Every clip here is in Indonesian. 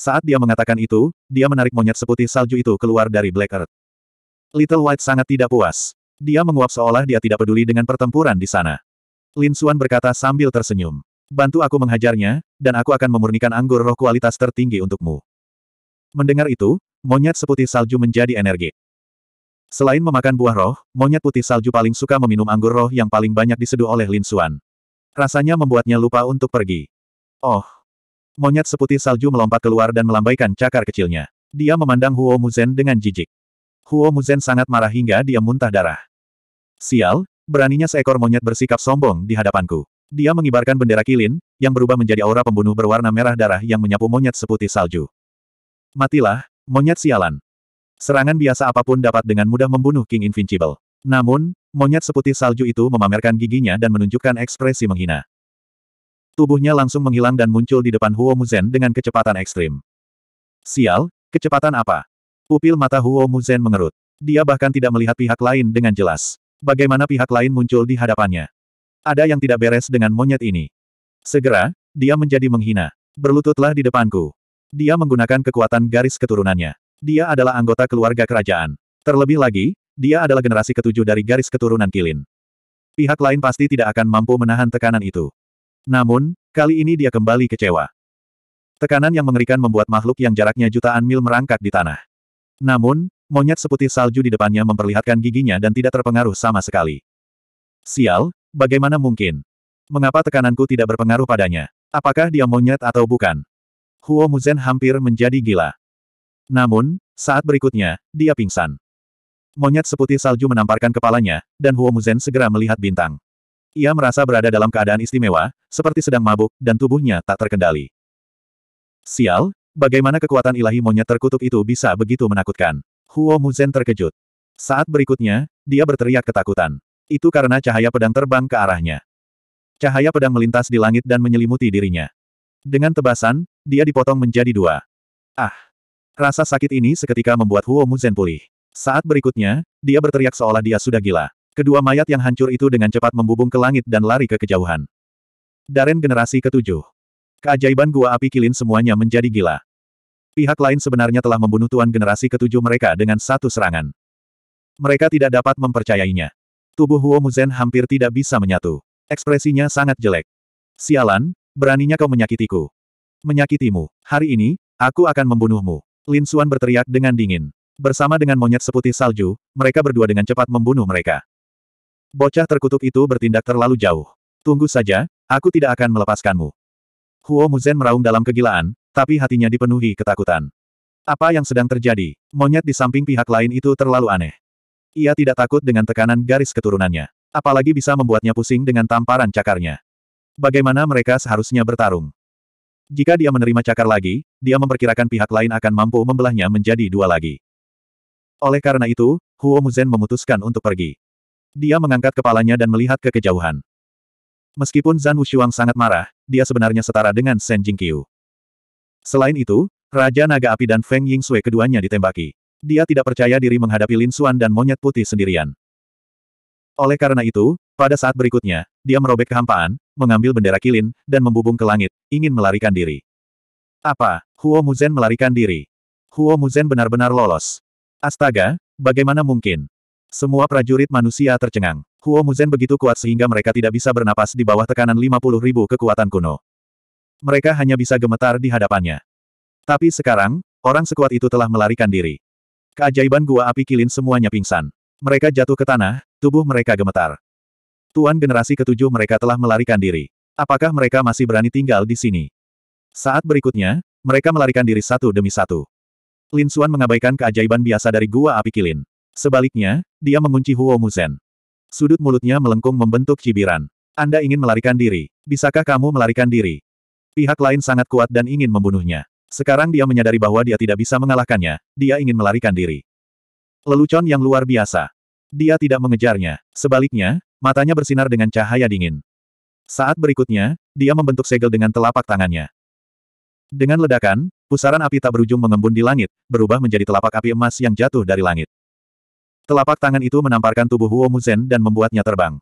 Saat dia mengatakan itu, dia menarik monyet seputih salju itu keluar dari Black Earth. Little White sangat tidak puas. Dia menguap seolah dia tidak peduli dengan pertempuran di sana. Lin Xuan berkata sambil tersenyum. Bantu aku menghajarnya, dan aku akan memurnikan anggur roh kualitas tertinggi untukmu. Mendengar itu, monyet seputih salju menjadi energi. Selain memakan buah roh, monyet putih salju paling suka meminum anggur roh yang paling banyak diseduh oleh Lin Xuan. Rasanya membuatnya lupa untuk pergi. Oh, Monyet seputih salju melompat keluar dan melambaikan cakar kecilnya. Dia memandang Huo Muzen dengan jijik. Huo Muzen sangat marah hingga dia muntah darah. Sial, beraninya seekor monyet bersikap sombong di hadapanku. Dia mengibarkan bendera kilin, yang berubah menjadi aura pembunuh berwarna merah darah yang menyapu monyet seputih salju. Matilah, monyet sialan. Serangan biasa apapun dapat dengan mudah membunuh King Invincible. Namun, monyet seputih salju itu memamerkan giginya dan menunjukkan ekspresi menghina. Tubuhnya langsung menghilang dan muncul di depan Huo Muzen dengan kecepatan ekstrim. Sial, kecepatan apa? Pupil mata Huo Muzen mengerut. Dia bahkan tidak melihat pihak lain dengan jelas. Bagaimana pihak lain muncul di hadapannya? Ada yang tidak beres dengan monyet ini. Segera, dia menjadi menghina. Berlututlah di depanku. Dia menggunakan kekuatan garis keturunannya. Dia adalah anggota keluarga kerajaan. Terlebih lagi, dia adalah generasi ketujuh dari garis keturunan Kilin. Pihak lain pasti tidak akan mampu menahan tekanan itu. Namun, kali ini dia kembali kecewa. Tekanan yang mengerikan membuat makhluk yang jaraknya jutaan mil merangkak di tanah. Namun, monyet seputih salju di depannya memperlihatkan giginya dan tidak terpengaruh sama sekali. Sial, bagaimana mungkin? Mengapa tekananku tidak berpengaruh padanya? Apakah dia monyet atau bukan? Huo Muzen hampir menjadi gila. Namun, saat berikutnya, dia pingsan. Monyet seputih salju menamparkan kepalanya, dan Huo Muzen segera melihat bintang. Ia merasa berada dalam keadaan istimewa, seperti sedang mabuk, dan tubuhnya tak terkendali. Sial, bagaimana kekuatan ilahi monyet terkutuk itu bisa begitu menakutkan? Huo Muzen terkejut. Saat berikutnya, dia berteriak ketakutan. Itu karena cahaya pedang terbang ke arahnya. Cahaya pedang melintas di langit dan menyelimuti dirinya. Dengan tebasan, dia dipotong menjadi dua. Ah! Rasa sakit ini seketika membuat Huo Muzen pulih. Saat berikutnya, dia berteriak seolah dia sudah gila. Kedua mayat yang hancur itu dengan cepat membubung ke langit dan lari ke kejauhan. Daren generasi ketujuh. Keajaiban gua api kilin semuanya menjadi gila. Pihak lain sebenarnya telah membunuh tuan generasi ketujuh mereka dengan satu serangan. Mereka tidak dapat mempercayainya. Tubuh Huo Muzen hampir tidak bisa menyatu. Ekspresinya sangat jelek. Sialan, beraninya kau menyakitiku. Menyakitimu. Hari ini, aku akan membunuhmu. Lin Xuan berteriak dengan dingin. Bersama dengan monyet seputih salju, mereka berdua dengan cepat membunuh mereka. Bocah terkutuk itu bertindak terlalu jauh. Tunggu saja, aku tidak akan melepaskanmu. Huo Muzen meraung dalam kegilaan, tapi hatinya dipenuhi ketakutan. Apa yang sedang terjadi? Monyet di samping pihak lain itu terlalu aneh. Ia tidak takut dengan tekanan garis keturunannya. Apalagi bisa membuatnya pusing dengan tamparan cakarnya. Bagaimana mereka seharusnya bertarung? Jika dia menerima cakar lagi, dia memperkirakan pihak lain akan mampu membelahnya menjadi dua lagi. Oleh karena itu, Huo Muzen memutuskan untuk pergi. Dia mengangkat kepalanya dan melihat ke kejauhan. Meskipun Zan Wushuang sangat marah, dia sebenarnya setara dengan Shen Jingqiu. Selain itu, Raja Naga Api dan Feng Ying Sui keduanya ditembaki. Dia tidak percaya diri menghadapi Lin Xuan dan monyet putih sendirian. Oleh karena itu, pada saat berikutnya, dia merobek kehampaan, mengambil bendera kilin, dan membubung ke langit, ingin melarikan diri. Apa? Huo Muzen melarikan diri. Huo Muzen benar-benar lolos. Astaga, bagaimana mungkin? Semua prajurit manusia tercengang. Huo Muzen begitu kuat sehingga mereka tidak bisa bernapas di bawah tekanan 50 ribu kekuatan kuno. Mereka hanya bisa gemetar di hadapannya. Tapi sekarang, orang sekuat itu telah melarikan diri. Keajaiban gua api kilin semuanya pingsan. Mereka jatuh ke tanah, tubuh mereka gemetar. Tuan generasi ketujuh mereka telah melarikan diri. Apakah mereka masih berani tinggal di sini? Saat berikutnya, mereka melarikan diri satu demi satu. Lin Xuan mengabaikan keajaiban biasa dari gua api kilin. Sebaliknya, dia mengunci Huo Muzen. Sudut mulutnya melengkung membentuk cibiran. Anda ingin melarikan diri. Bisakah kamu melarikan diri? Pihak lain sangat kuat dan ingin membunuhnya. Sekarang dia menyadari bahwa dia tidak bisa mengalahkannya, dia ingin melarikan diri. Lelucon yang luar biasa. Dia tidak mengejarnya. Sebaliknya, matanya bersinar dengan cahaya dingin. Saat berikutnya, dia membentuk segel dengan telapak tangannya. Dengan ledakan, pusaran api tak berujung mengembun di langit, berubah menjadi telapak api emas yang jatuh dari langit. Telapak tangan itu menamparkan tubuh Huo Muzen dan membuatnya terbang.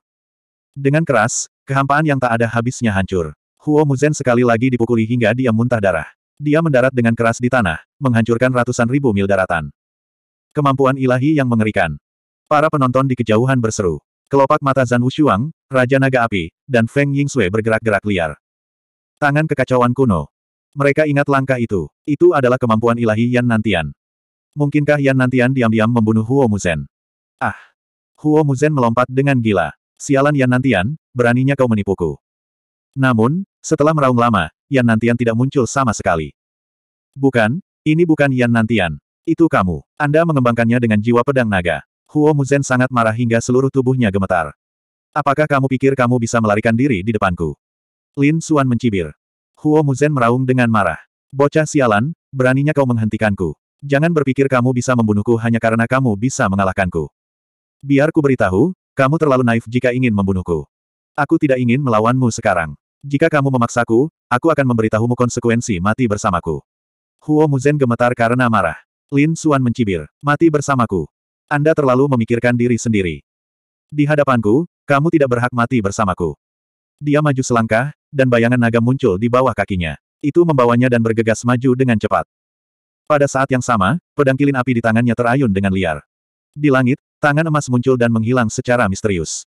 Dengan keras, kehampaan yang tak ada habisnya hancur. Huo Muzen sekali lagi dipukuli hingga dia muntah darah. Dia mendarat dengan keras di tanah, menghancurkan ratusan ribu mil daratan. Kemampuan ilahi yang mengerikan. Para penonton di kejauhan berseru. Kelopak mata Zan Wushuang, Raja Naga Api, dan Feng Ying Yingsui bergerak-gerak liar. Tangan kekacauan kuno. Mereka ingat langkah itu. Itu adalah kemampuan ilahi Yan Nantian. Mungkinkah Yan Nantian diam-diam membunuh Huo Muzen? Ah! Huo Muzen melompat dengan gila. Sialan Yan Nantian, beraninya kau menipuku. Namun, setelah meraung lama, Yan Nantian tidak muncul sama sekali. Bukan, ini bukan Yan Nantian. Itu kamu. Anda mengembangkannya dengan jiwa pedang naga. Huo Muzen sangat marah hingga seluruh tubuhnya gemetar. Apakah kamu pikir kamu bisa melarikan diri di depanku? Lin Suan mencibir. Huo Muzen meraung dengan marah. Bocah sialan, beraninya kau menghentikanku. Jangan berpikir kamu bisa membunuhku hanya karena kamu bisa mengalahkanku. Biar ku beritahu, kamu terlalu naif jika ingin membunuhku. Aku tidak ingin melawanmu sekarang. Jika kamu memaksaku, aku akan memberitahumu konsekuensi mati bersamaku. Huo Muzen gemetar karena marah. Lin Suan mencibir. Mati bersamaku. Anda terlalu memikirkan diri sendiri. Di hadapanku, kamu tidak berhak mati bersamaku. Dia maju selangkah, dan bayangan naga muncul di bawah kakinya. Itu membawanya dan bergegas maju dengan cepat. Pada saat yang sama, pedang kilin api di tangannya terayun dengan liar. Di langit, Tangan emas muncul dan menghilang secara misterius.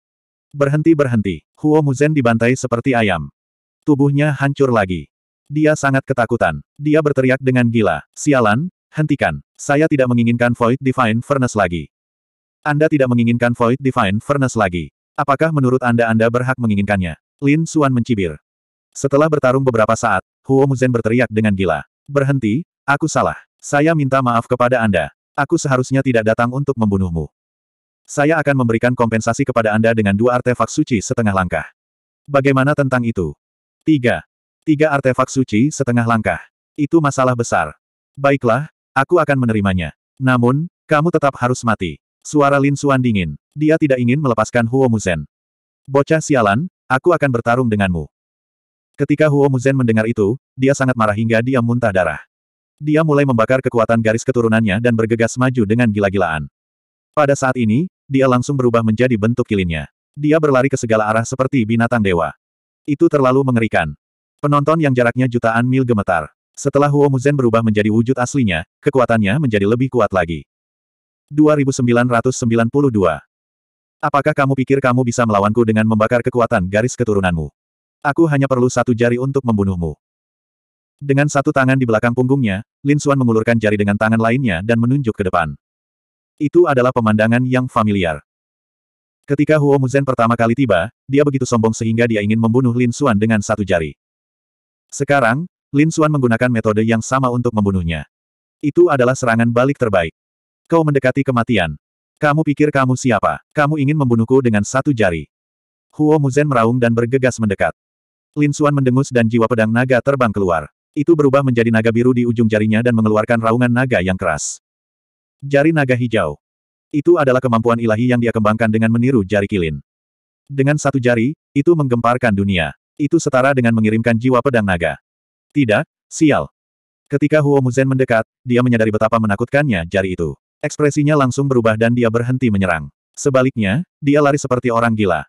Berhenti-berhenti, Huo Muzen dibantai seperti ayam. Tubuhnya hancur lagi. Dia sangat ketakutan. Dia berteriak dengan gila. Sialan, hentikan. Saya tidak menginginkan Void Divine Furnace lagi. Anda tidak menginginkan Void Divine Furnace lagi. Apakah menurut Anda Anda berhak menginginkannya? Lin Suan mencibir. Setelah bertarung beberapa saat, Huo Muzen berteriak dengan gila. Berhenti, aku salah. Saya minta maaf kepada Anda. Aku seharusnya tidak datang untuk membunuhmu. Saya akan memberikan kompensasi kepada Anda dengan dua artefak suci setengah langkah. Bagaimana tentang itu? Tiga. Tiga artefak suci setengah langkah. Itu masalah besar. Baiklah, aku akan menerimanya. Namun, kamu tetap harus mati. Suara Lin Suan dingin. Dia tidak ingin melepaskan Huo Muzen. Bocah sialan, aku akan bertarung denganmu. Ketika Huo Muzen mendengar itu, dia sangat marah hingga dia muntah darah. Dia mulai membakar kekuatan garis keturunannya dan bergegas maju dengan gila-gilaan. Pada saat ini, dia langsung berubah menjadi bentuk kilinnya. Dia berlari ke segala arah seperti binatang dewa. Itu terlalu mengerikan. Penonton yang jaraknya jutaan mil gemetar. Setelah Huo Muzhen berubah menjadi wujud aslinya, kekuatannya menjadi lebih kuat lagi. 2992 Apakah kamu pikir kamu bisa melawanku dengan membakar kekuatan garis keturunanmu? Aku hanya perlu satu jari untuk membunuhmu. Dengan satu tangan di belakang punggungnya, Lin Xuan mengulurkan jari dengan tangan lainnya dan menunjuk ke depan. Itu adalah pemandangan yang familiar. Ketika Huo Muzhen pertama kali tiba, dia begitu sombong sehingga dia ingin membunuh Lin Xuan dengan satu jari. Sekarang, Lin Xuan menggunakan metode yang sama untuk membunuhnya. Itu adalah serangan balik terbaik. Kau mendekati kematian. Kamu pikir kamu siapa? Kamu ingin membunuhku dengan satu jari. Huo Muzhen meraung dan bergegas mendekat. Lin Xuan mendengus dan jiwa pedang naga terbang keluar. Itu berubah menjadi naga biru di ujung jarinya dan mengeluarkan raungan naga yang keras. Jari naga hijau. Itu adalah kemampuan ilahi yang dia kembangkan dengan meniru jari kilin. Dengan satu jari, itu menggemparkan dunia. Itu setara dengan mengirimkan jiwa pedang naga. Tidak, sial. Ketika Huo Muzen mendekat, dia menyadari betapa menakutkannya jari itu. Ekspresinya langsung berubah dan dia berhenti menyerang. Sebaliknya, dia lari seperti orang gila.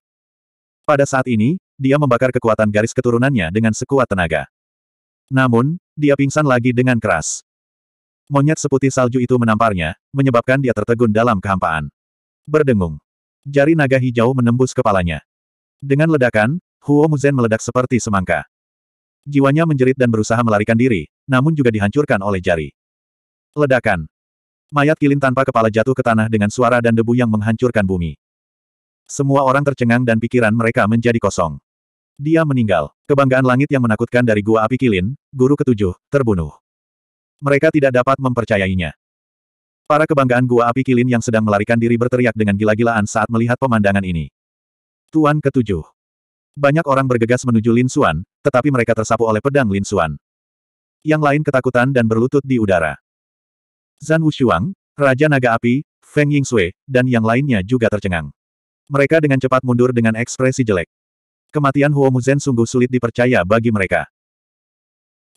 Pada saat ini, dia membakar kekuatan garis keturunannya dengan sekuat tenaga. Namun, dia pingsan lagi dengan keras. Monyet seputih salju itu menamparnya, menyebabkan dia tertegun dalam kehampaan. Berdengung. Jari naga hijau menembus kepalanya. Dengan ledakan, Huo Muzen meledak seperti semangka. Jiwanya menjerit dan berusaha melarikan diri, namun juga dihancurkan oleh jari. Ledakan. Mayat kilin tanpa kepala jatuh ke tanah dengan suara dan debu yang menghancurkan bumi. Semua orang tercengang dan pikiran mereka menjadi kosong. Dia meninggal. Kebanggaan langit yang menakutkan dari gua api kilin, guru ketujuh, terbunuh mereka tidak dapat mempercayainya. Para kebanggaan gua api kilin yang sedang melarikan diri berteriak dengan gila-gilaan saat melihat pemandangan ini. Tuan ketujuh. Banyak orang bergegas menuju Lin Xuan, tetapi mereka tersapu oleh pedang Lin Xuan. Yang lain ketakutan dan berlutut di udara. Zan Wushuang, Raja Naga Api, Feng Yingxue, dan yang lainnya juga tercengang. Mereka dengan cepat mundur dengan ekspresi jelek. Kematian Huo Muzen sungguh sulit dipercaya bagi mereka.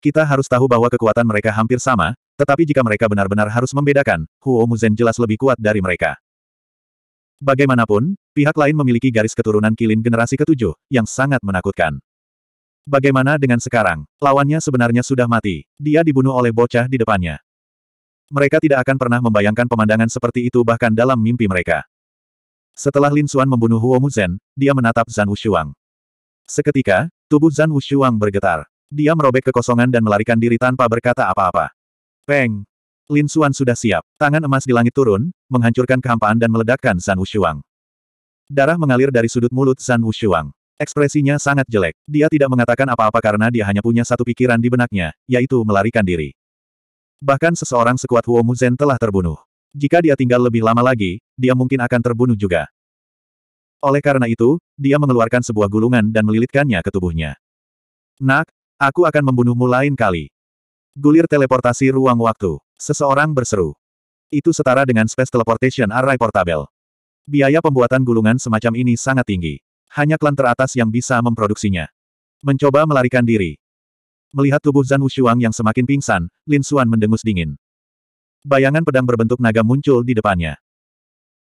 Kita harus tahu bahwa kekuatan mereka hampir sama, tetapi jika mereka benar-benar harus membedakan, Huo Muzhen jelas lebih kuat dari mereka. Bagaimanapun, pihak lain memiliki garis keturunan kilin generasi ketujuh, yang sangat menakutkan. Bagaimana dengan sekarang? Lawannya sebenarnya sudah mati. Dia dibunuh oleh bocah di depannya. Mereka tidak akan pernah membayangkan pemandangan seperti itu bahkan dalam mimpi mereka. Setelah Lin Xuan membunuh Huo Muzhen, dia menatap Zhan Wushuang. Seketika, tubuh Zhan Wushuang bergetar. Dia merobek kekosongan dan melarikan diri tanpa berkata apa-apa. Peng! Lin Xuan sudah siap. Tangan emas di langit turun, menghancurkan kehampaan dan meledakkan San Wushuang. Darah mengalir dari sudut mulut San Wushuang. Ekspresinya sangat jelek. Dia tidak mengatakan apa-apa karena dia hanya punya satu pikiran di benaknya, yaitu melarikan diri. Bahkan seseorang sekuat Huo Muzen telah terbunuh. Jika dia tinggal lebih lama lagi, dia mungkin akan terbunuh juga. Oleh karena itu, dia mengeluarkan sebuah gulungan dan melilitkannya ke tubuhnya. Nak, Aku akan membunuhmu lain kali. Gulir teleportasi ruang waktu. Seseorang berseru. Itu setara dengan space teleportation array portable. Biaya pembuatan gulungan semacam ini sangat tinggi. Hanya klan teratas yang bisa memproduksinya. Mencoba melarikan diri. Melihat tubuh Zhan Wushuang yang semakin pingsan, Lin Xuan mendengus dingin. Bayangan pedang berbentuk naga muncul di depannya.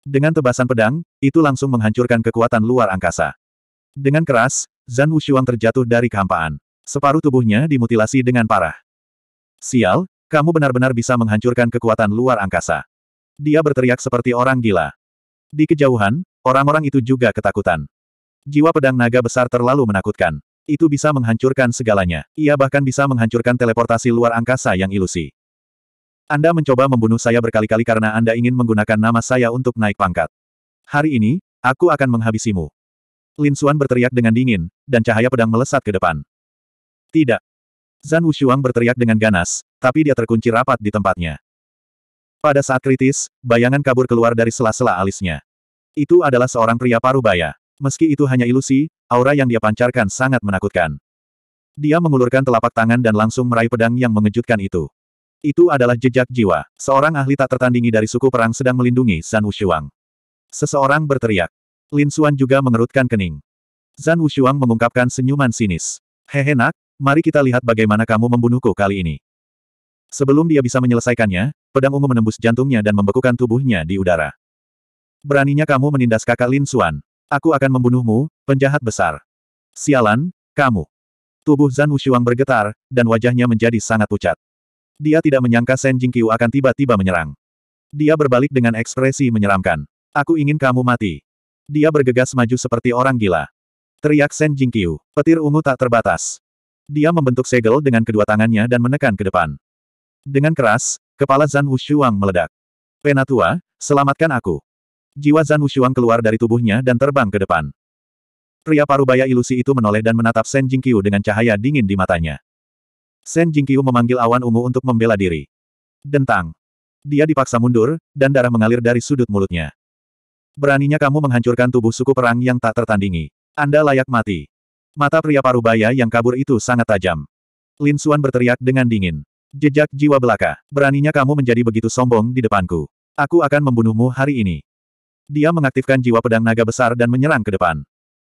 Dengan tebasan pedang, itu langsung menghancurkan kekuatan luar angkasa. Dengan keras, Zhan Wushuang terjatuh dari kehampaan. Separuh tubuhnya dimutilasi dengan parah. Sial, kamu benar-benar bisa menghancurkan kekuatan luar angkasa. Dia berteriak seperti orang gila. Di kejauhan, orang-orang itu juga ketakutan. Jiwa pedang naga besar terlalu menakutkan. Itu bisa menghancurkan segalanya. Ia bahkan bisa menghancurkan teleportasi luar angkasa yang ilusi. Anda mencoba membunuh saya berkali-kali karena Anda ingin menggunakan nama saya untuk naik pangkat. Hari ini, aku akan menghabisimu. Lin Xuan berteriak dengan dingin, dan cahaya pedang melesat ke depan. Tidak. Zan Wushuang berteriak dengan ganas, tapi dia terkunci rapat di tempatnya. Pada saat kritis, bayangan kabur keluar dari sela-sela alisnya. Itu adalah seorang pria Parubaya, Meski itu hanya ilusi, aura yang dia pancarkan sangat menakutkan. Dia mengulurkan telapak tangan dan langsung meraih pedang yang mengejutkan itu. Itu adalah jejak jiwa. Seorang ahli tak tertandingi dari suku perang sedang melindungi Zan Wushuang. Seseorang berteriak. Lin Xuan juga mengerutkan kening. Zan Wushuang mengungkapkan senyuman sinis. Hehe nak, Mari kita lihat bagaimana kamu membunuhku kali ini. Sebelum dia bisa menyelesaikannya, pedang ungu menembus jantungnya dan membekukan tubuhnya di udara. Beraninya kamu menindas kakak Lin Suan? Aku akan membunuhmu, penjahat besar. Sialan, kamu. Tubuh Zan Wushuang bergetar, dan wajahnya menjadi sangat pucat. Dia tidak menyangka Shen Jingqiu akan tiba-tiba menyerang. Dia berbalik dengan ekspresi menyeramkan. Aku ingin kamu mati. Dia bergegas maju seperti orang gila. Teriak Shen Jingqiu, petir ungu tak terbatas. Dia membentuk segel dengan kedua tangannya dan menekan ke depan. Dengan keras, kepala Zan Wushuang meledak. Penatua, selamatkan aku. Jiwa Zan Wushuang keluar dari tubuhnya dan terbang ke depan. Pria parubaya ilusi itu menoleh dan menatap Shen Jingqiu dengan cahaya dingin di matanya. Shen Jingqiu memanggil awan ungu untuk membela diri. Dentang. Dia dipaksa mundur, dan darah mengalir dari sudut mulutnya. Beraninya kamu menghancurkan tubuh suku perang yang tak tertandingi. Anda layak mati. Mata pria parubaya yang kabur itu sangat tajam. Lin Xuan berteriak dengan dingin. Jejak jiwa belaka, beraninya kamu menjadi begitu sombong di depanku. Aku akan membunuhmu hari ini. Dia mengaktifkan jiwa pedang naga besar dan menyerang ke depan.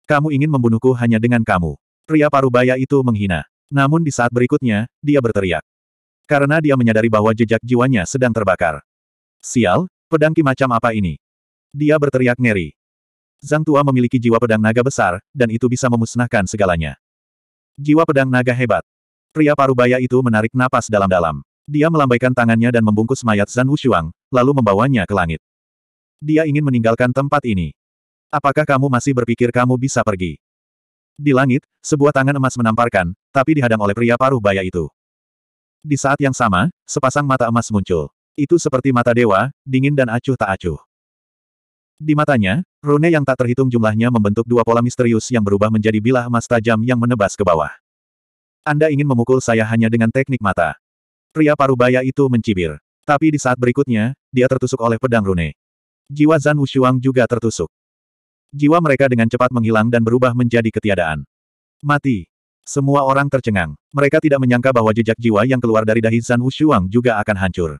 Kamu ingin membunuhku hanya dengan kamu. Pria parubaya itu menghina. Namun di saat berikutnya, dia berteriak. Karena dia menyadari bahwa jejak jiwanya sedang terbakar. Sial, pedang ki macam apa ini? Dia berteriak ngeri. Zhang Tua memiliki jiwa pedang naga besar, dan itu bisa memusnahkan segalanya. Jiwa pedang naga hebat. Pria parubaya itu menarik napas dalam-dalam. Dia melambaikan tangannya dan membungkus mayat Zhan Wushuang, lalu membawanya ke langit. Dia ingin meninggalkan tempat ini. Apakah kamu masih berpikir kamu bisa pergi? Di langit, sebuah tangan emas menamparkan, tapi dihadang oleh pria paruh baya itu. Di saat yang sama, sepasang mata emas muncul. Itu seperti mata dewa, dingin dan acuh tak acuh. Di matanya, rune yang tak terhitung jumlahnya membentuk dua pola misterius yang berubah menjadi bilah emas tajam yang menebas ke bawah. Anda ingin memukul saya hanya dengan teknik mata. Pria parubaya itu mencibir. Tapi di saat berikutnya, dia tertusuk oleh pedang rune. Jiwa Zan Wushuang juga tertusuk. Jiwa mereka dengan cepat menghilang dan berubah menjadi ketiadaan. Mati. Semua orang tercengang. Mereka tidak menyangka bahwa jejak jiwa yang keluar dari dahi Zan Wushuang juga akan hancur.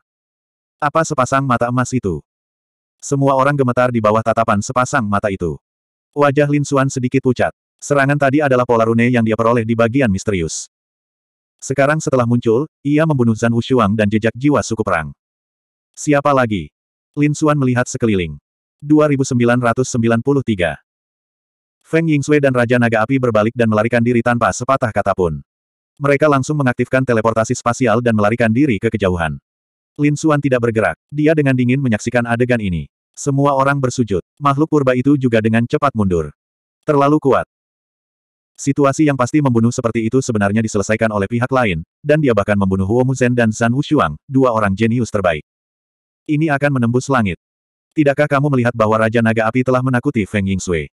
Apa sepasang mata emas itu? Semua orang gemetar di bawah tatapan sepasang mata itu. Wajah Lin Xuan sedikit pucat. Serangan tadi adalah pola rune yang dia peroleh di bagian misterius. Sekarang setelah muncul, ia membunuh Zan Wushuang dan jejak jiwa suku perang. Siapa lagi? Lin Xuan melihat sekeliling. 2993 Feng Yingxue dan Raja Naga Api berbalik dan melarikan diri tanpa sepatah kata pun. Mereka langsung mengaktifkan teleportasi spasial dan melarikan diri ke kejauhan. Lin Xuan tidak bergerak, dia dengan dingin menyaksikan adegan ini. Semua orang bersujud. Makhluk purba itu juga dengan cepat mundur. Terlalu kuat. Situasi yang pasti membunuh seperti itu sebenarnya diselesaikan oleh pihak lain, dan dia bahkan membunuh Huo Muzhen dan Zan Wushuang, dua orang jenius terbaik. Ini akan menembus langit. Tidakkah kamu melihat bahwa Raja Naga Api telah menakuti Feng Ying Yingsui?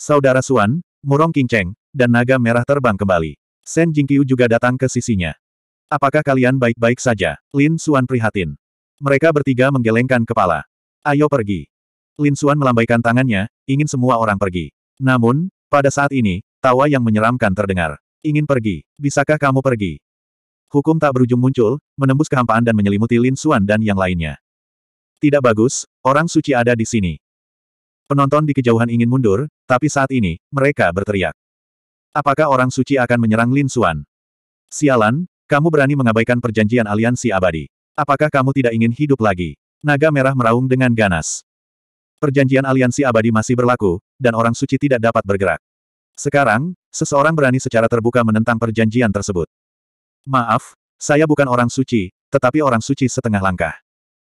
Saudara Suan, Murong King Cheng, dan Naga Merah terbang kembali. Shen Jingqiu juga datang ke sisinya. Apakah kalian baik-baik saja? Lin Suan prihatin. Mereka bertiga menggelengkan kepala. Ayo pergi. Lin Xuan melambaikan tangannya, ingin semua orang pergi. Namun, pada saat ini, tawa yang menyeramkan terdengar. Ingin pergi, bisakah kamu pergi? Hukum tak berujung muncul, menembus kehampaan dan menyelimuti Lin Xuan dan yang lainnya. Tidak bagus, orang suci ada di sini. Penonton di kejauhan ingin mundur, tapi saat ini, mereka berteriak. Apakah orang suci akan menyerang Lin Xuan? Sialan, kamu berani mengabaikan perjanjian aliansi abadi. Apakah kamu tidak ingin hidup lagi? Naga merah meraung dengan ganas. Perjanjian aliansi abadi masih berlaku, dan orang suci tidak dapat bergerak. Sekarang, seseorang berani secara terbuka menentang perjanjian tersebut. Maaf, saya bukan orang suci, tetapi orang suci setengah langkah.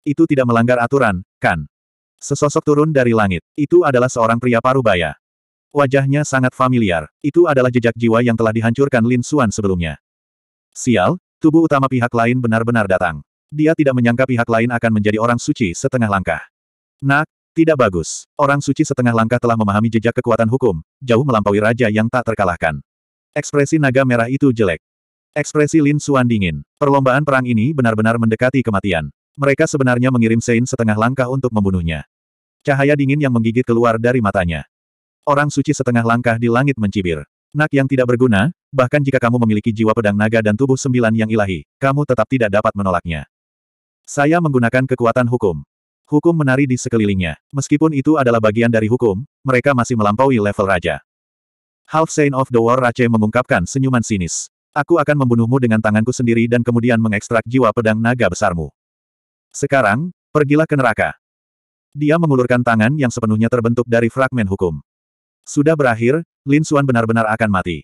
Itu tidak melanggar aturan, kan? Sesosok turun dari langit. Itu adalah seorang pria parubaya. Wajahnya sangat familiar. Itu adalah jejak jiwa yang telah dihancurkan Lin Xuan sebelumnya. Sial, tubuh utama pihak lain benar-benar datang dia tidak menyangka pihak lain akan menjadi orang suci setengah langkah. Nak, tidak bagus. Orang suci setengah langkah telah memahami jejak kekuatan hukum, jauh melampaui raja yang tak terkalahkan. Ekspresi naga merah itu jelek. Ekspresi Lin Suan dingin. Perlombaan perang ini benar-benar mendekati kematian. Mereka sebenarnya mengirim Sein setengah langkah untuk membunuhnya. Cahaya dingin yang menggigit keluar dari matanya. Orang suci setengah langkah di langit mencibir. Nak yang tidak berguna, bahkan jika kamu memiliki jiwa pedang naga dan tubuh sembilan yang ilahi, kamu tetap tidak dapat menolaknya. Saya menggunakan kekuatan hukum. Hukum menari di sekelilingnya. Meskipun itu adalah bagian dari hukum, mereka masih melampaui level raja. Half Saint of the War Rache mengungkapkan senyuman sinis. Aku akan membunuhmu dengan tanganku sendiri dan kemudian mengekstrak jiwa pedang naga besarmu. Sekarang, pergilah ke neraka. Dia mengulurkan tangan yang sepenuhnya terbentuk dari fragmen hukum. Sudah berakhir, Lin Xuan benar-benar akan mati.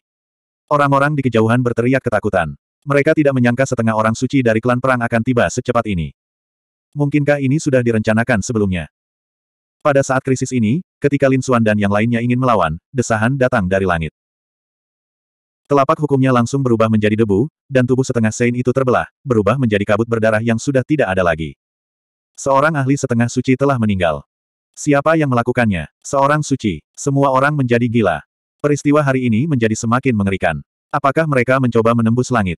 Orang-orang di kejauhan berteriak ketakutan. Mereka tidak menyangka setengah orang suci dari klan perang akan tiba secepat ini. Mungkinkah ini sudah direncanakan sebelumnya? Pada saat krisis ini, ketika Lin Suan dan yang lainnya ingin melawan, desahan datang dari langit. Telapak hukumnya langsung berubah menjadi debu, dan tubuh setengah Sein itu terbelah, berubah menjadi kabut berdarah yang sudah tidak ada lagi. Seorang ahli setengah suci telah meninggal. Siapa yang melakukannya? Seorang suci. Semua orang menjadi gila. Peristiwa hari ini menjadi semakin mengerikan. Apakah mereka mencoba menembus langit?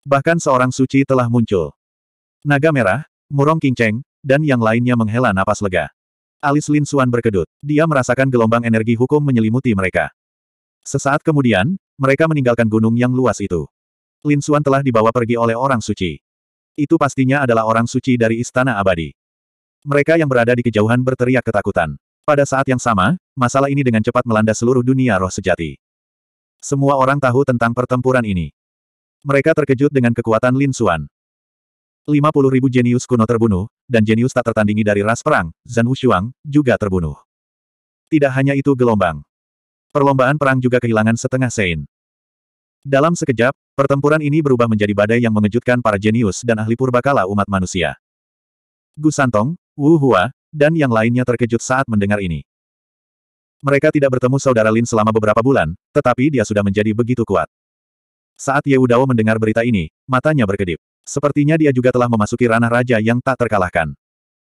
Bahkan seorang suci telah muncul. Naga merah, murong kinceng, dan yang lainnya menghela napas lega. Alis Lin Suan berkedut. Dia merasakan gelombang energi hukum menyelimuti mereka. Sesaat kemudian, mereka meninggalkan gunung yang luas itu. Lin Suan telah dibawa pergi oleh orang suci. Itu pastinya adalah orang suci dari Istana Abadi. Mereka yang berada di kejauhan berteriak ketakutan. Pada saat yang sama, masalah ini dengan cepat melanda seluruh dunia roh sejati. Semua orang tahu tentang pertempuran ini. Mereka terkejut dengan kekuatan Lin Xuan. 50 ribu jenius kuno terbunuh, dan jenius tak tertandingi dari ras perang, Zhan Wushuang, juga terbunuh. Tidak hanya itu gelombang. Perlombaan perang juga kehilangan setengah sein. Dalam sekejap, pertempuran ini berubah menjadi badai yang mengejutkan para jenius dan ahli purbakala umat manusia. Gu Santong, Wu Hua, dan yang lainnya terkejut saat mendengar ini. Mereka tidak bertemu saudara Lin selama beberapa bulan, tetapi dia sudah menjadi begitu kuat. Saat Yehudawa mendengar berita ini, matanya berkedip. Sepertinya dia juga telah memasuki ranah raja yang tak terkalahkan.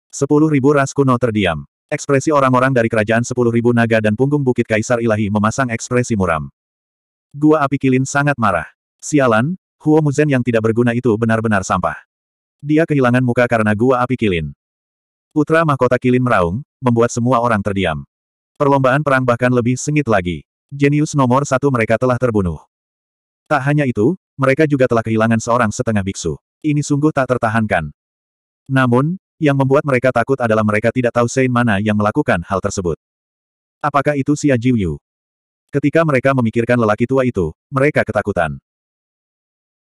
Sepuluh ribu ras kuno terdiam. Ekspresi orang-orang dari kerajaan sepuluh ribu naga dan punggung bukit Kaisar Ilahi memasang ekspresi muram. Gua api kilin sangat marah. Sialan, Huo Muzen yang tidak berguna itu benar-benar sampah. Dia kehilangan muka karena gua api kilin. Putra mahkota kilin meraung, membuat semua orang terdiam. Perlombaan perang bahkan lebih sengit lagi. Jenius nomor satu mereka telah terbunuh. Tak hanya itu, mereka juga telah kehilangan seorang setengah biksu. Ini sungguh tak tertahankan. Namun, yang membuat mereka takut adalah mereka tidak tahu Sein mana yang melakukan hal tersebut. Apakah itu Xia Jiuyu? Ketika mereka memikirkan lelaki tua itu, mereka ketakutan.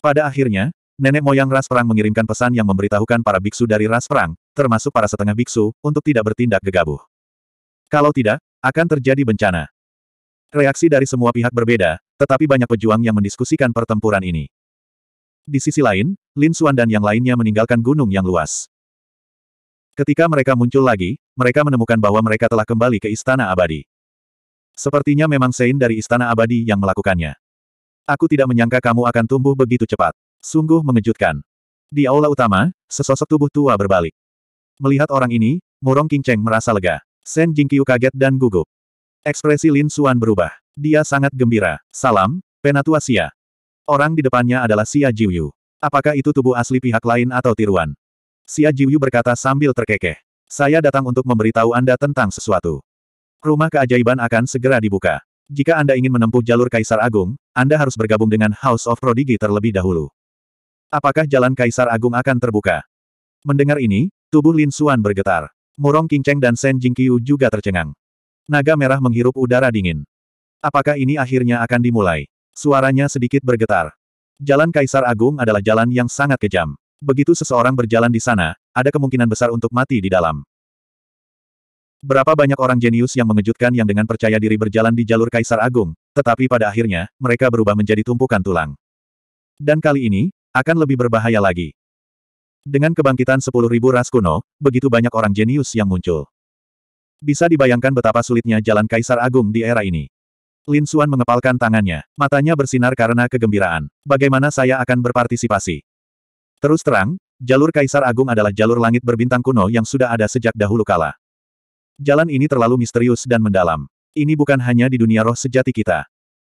Pada akhirnya, nenek moyang ras perang mengirimkan pesan yang memberitahukan para biksu dari ras perang, termasuk para setengah biksu, untuk tidak bertindak gegabah. Kalau tidak, akan terjadi bencana. Reaksi dari semua pihak berbeda, tetapi banyak pejuang yang mendiskusikan pertempuran ini. Di sisi lain, Lin Xuan dan yang lainnya meninggalkan gunung yang luas. Ketika mereka muncul lagi, mereka menemukan bahwa mereka telah kembali ke Istana Abadi. Sepertinya memang Sein dari Istana Abadi yang melakukannya. Aku tidak menyangka kamu akan tumbuh begitu cepat. Sungguh mengejutkan. Di aula utama, sesosok tubuh tua berbalik. Melihat orang ini, Murong King Cheng merasa lega. Sen Jingqiu kaget dan gugup. Ekspresi Lin Suan berubah. Dia sangat gembira. Salam, Penatua Xia. Orang di depannya adalah Xia Jiuyu. Apakah itu tubuh asli pihak lain atau tiruan? Xia Jiuyu berkata sambil terkekeh. Saya datang untuk memberitahu Anda tentang sesuatu. Rumah keajaiban akan segera dibuka. Jika Anda ingin menempuh jalur Kaisar Agung, Anda harus bergabung dengan House of Prodigy terlebih dahulu. Apakah jalan Kaisar Agung akan terbuka? Mendengar ini, tubuh Lin Suan bergetar. Murong Qingcheng dan Shen Jingqiu juga tercengang. Naga merah menghirup udara dingin. Apakah ini akhirnya akan dimulai? Suaranya sedikit bergetar. Jalan Kaisar Agung adalah jalan yang sangat kejam. Begitu seseorang berjalan di sana, ada kemungkinan besar untuk mati di dalam. Berapa banyak orang jenius yang mengejutkan yang dengan percaya diri berjalan di jalur Kaisar Agung, tetapi pada akhirnya, mereka berubah menjadi tumpukan tulang. Dan kali ini, akan lebih berbahaya lagi. Dengan kebangkitan 10.000 ras kuno, begitu banyak orang jenius yang muncul. Bisa dibayangkan betapa sulitnya jalan Kaisar Agung di era ini. Lin Xuan mengepalkan tangannya. Matanya bersinar karena kegembiraan. Bagaimana saya akan berpartisipasi? Terus terang, jalur Kaisar Agung adalah jalur langit berbintang kuno yang sudah ada sejak dahulu kala. Jalan ini terlalu misterius dan mendalam. Ini bukan hanya di dunia roh sejati kita.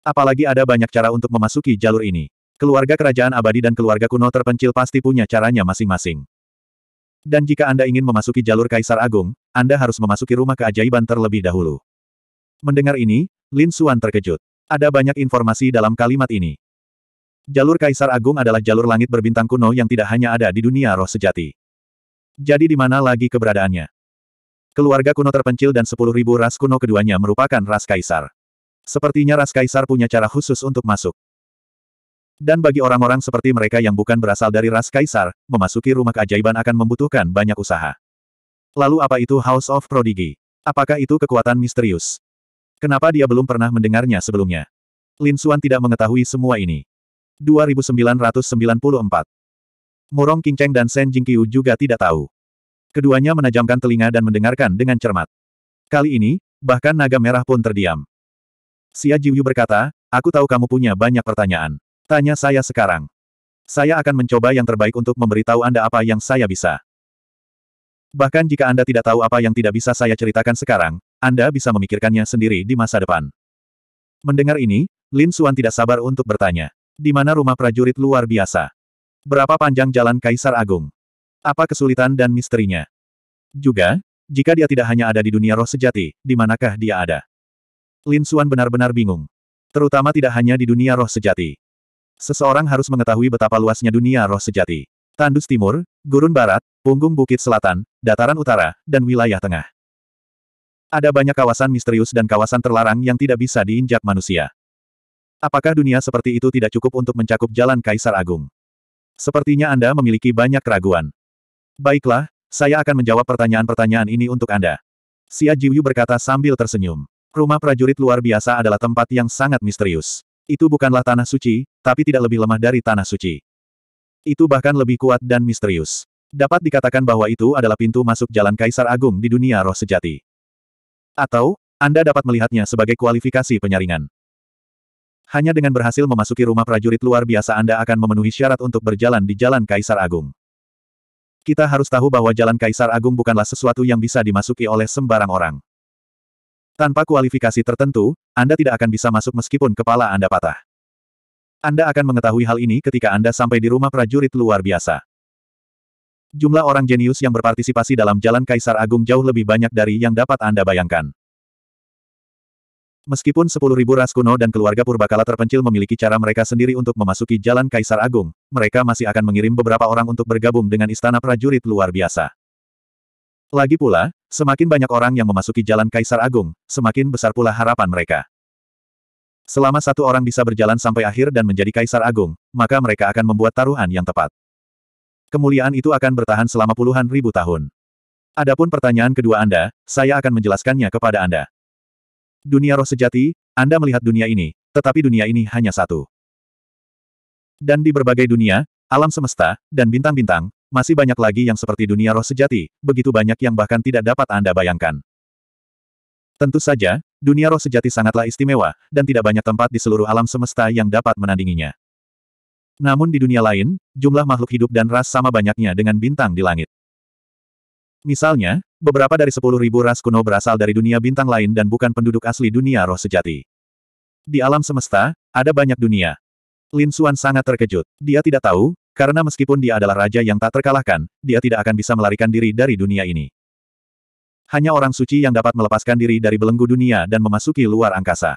Apalagi ada banyak cara untuk memasuki jalur ini. Keluarga kerajaan abadi dan keluarga kuno terpencil pasti punya caranya masing-masing. Dan jika Anda ingin memasuki jalur Kaisar Agung, Anda harus memasuki rumah keajaiban terlebih dahulu. Mendengar ini, Lin Xuan terkejut. Ada banyak informasi dalam kalimat ini. Jalur Kaisar Agung adalah jalur langit berbintang kuno yang tidak hanya ada di dunia roh sejati. Jadi di mana lagi keberadaannya? Keluarga kuno terpencil dan sepuluh ribu ras kuno keduanya merupakan ras Kaisar. Sepertinya ras Kaisar punya cara khusus untuk masuk. Dan bagi orang-orang seperti mereka yang bukan berasal dari ras kaisar, memasuki rumah keajaiban akan membutuhkan banyak usaha. Lalu apa itu House of Prodigy? Apakah itu kekuatan misterius? Kenapa dia belum pernah mendengarnya sebelumnya? Lin Suan tidak mengetahui semua ini. 2994 Murong Qingcheng dan Shen Jingqiu juga tidak tahu. Keduanya menajamkan telinga dan mendengarkan dengan cermat. Kali ini, bahkan naga merah pun terdiam. Xia Jiuyu berkata, aku tahu kamu punya banyak pertanyaan. Tanya saya sekarang. Saya akan mencoba yang terbaik untuk memberitahu Anda apa yang saya bisa. Bahkan jika Anda tidak tahu apa yang tidak bisa saya ceritakan sekarang, Anda bisa memikirkannya sendiri di masa depan. Mendengar ini, Lin Suan tidak sabar untuk bertanya. Di mana rumah prajurit luar biasa? Berapa panjang jalan Kaisar Agung? Apa kesulitan dan misterinya? Juga, jika dia tidak hanya ada di dunia roh sejati, di manakah dia ada? Lin Suan benar-benar bingung. Terutama tidak hanya di dunia roh sejati. Seseorang harus mengetahui betapa luasnya dunia roh sejati. Tandus timur, gurun barat, punggung bukit selatan, dataran utara, dan wilayah tengah. Ada banyak kawasan misterius dan kawasan terlarang yang tidak bisa diinjak manusia. Apakah dunia seperti itu tidak cukup untuk mencakup jalan Kaisar Agung? Sepertinya Anda memiliki banyak keraguan. Baiklah, saya akan menjawab pertanyaan-pertanyaan ini untuk Anda. Xia Jiuyu berkata sambil tersenyum. Rumah prajurit luar biasa adalah tempat yang sangat misterius. Itu bukanlah tanah suci, tapi tidak lebih lemah dari tanah suci. Itu bahkan lebih kuat dan misterius. Dapat dikatakan bahwa itu adalah pintu masuk jalan Kaisar Agung di dunia roh sejati. Atau, Anda dapat melihatnya sebagai kualifikasi penyaringan. Hanya dengan berhasil memasuki rumah prajurit luar biasa Anda akan memenuhi syarat untuk berjalan di jalan Kaisar Agung. Kita harus tahu bahwa jalan Kaisar Agung bukanlah sesuatu yang bisa dimasuki oleh sembarang orang. Tanpa kualifikasi tertentu, Anda tidak akan bisa masuk meskipun kepala Anda patah. Anda akan mengetahui hal ini ketika Anda sampai di rumah prajurit luar biasa. Jumlah orang jenius yang berpartisipasi dalam jalan Kaisar Agung jauh lebih banyak dari yang dapat Anda bayangkan. Meskipun 10.000 ras kuno dan keluarga purbakala terpencil memiliki cara mereka sendiri untuk memasuki jalan Kaisar Agung, mereka masih akan mengirim beberapa orang untuk bergabung dengan istana prajurit luar biasa. Lagi pula, semakin banyak orang yang memasuki jalan Kaisar Agung, semakin besar pula harapan mereka. Selama satu orang bisa berjalan sampai akhir dan menjadi Kaisar Agung, maka mereka akan membuat taruhan yang tepat. Kemuliaan itu akan bertahan selama puluhan ribu tahun. Adapun pertanyaan kedua Anda, saya akan menjelaskannya kepada Anda. Dunia roh sejati, Anda melihat dunia ini, tetapi dunia ini hanya satu. Dan di berbagai dunia, alam semesta, dan bintang-bintang, masih banyak lagi yang seperti dunia roh sejati, begitu banyak yang bahkan tidak dapat Anda bayangkan. Tentu saja, dunia roh sejati sangatlah istimewa, dan tidak banyak tempat di seluruh alam semesta yang dapat menandinginya. Namun di dunia lain, jumlah makhluk hidup dan ras sama banyaknya dengan bintang di langit. Misalnya, beberapa dari sepuluh ribu ras kuno berasal dari dunia bintang lain dan bukan penduduk asli dunia roh sejati. Di alam semesta, ada banyak dunia. Lin Suan sangat terkejut. Dia tidak tahu, karena meskipun dia adalah raja yang tak terkalahkan, dia tidak akan bisa melarikan diri dari dunia ini. Hanya orang suci yang dapat melepaskan diri dari belenggu dunia dan memasuki luar angkasa.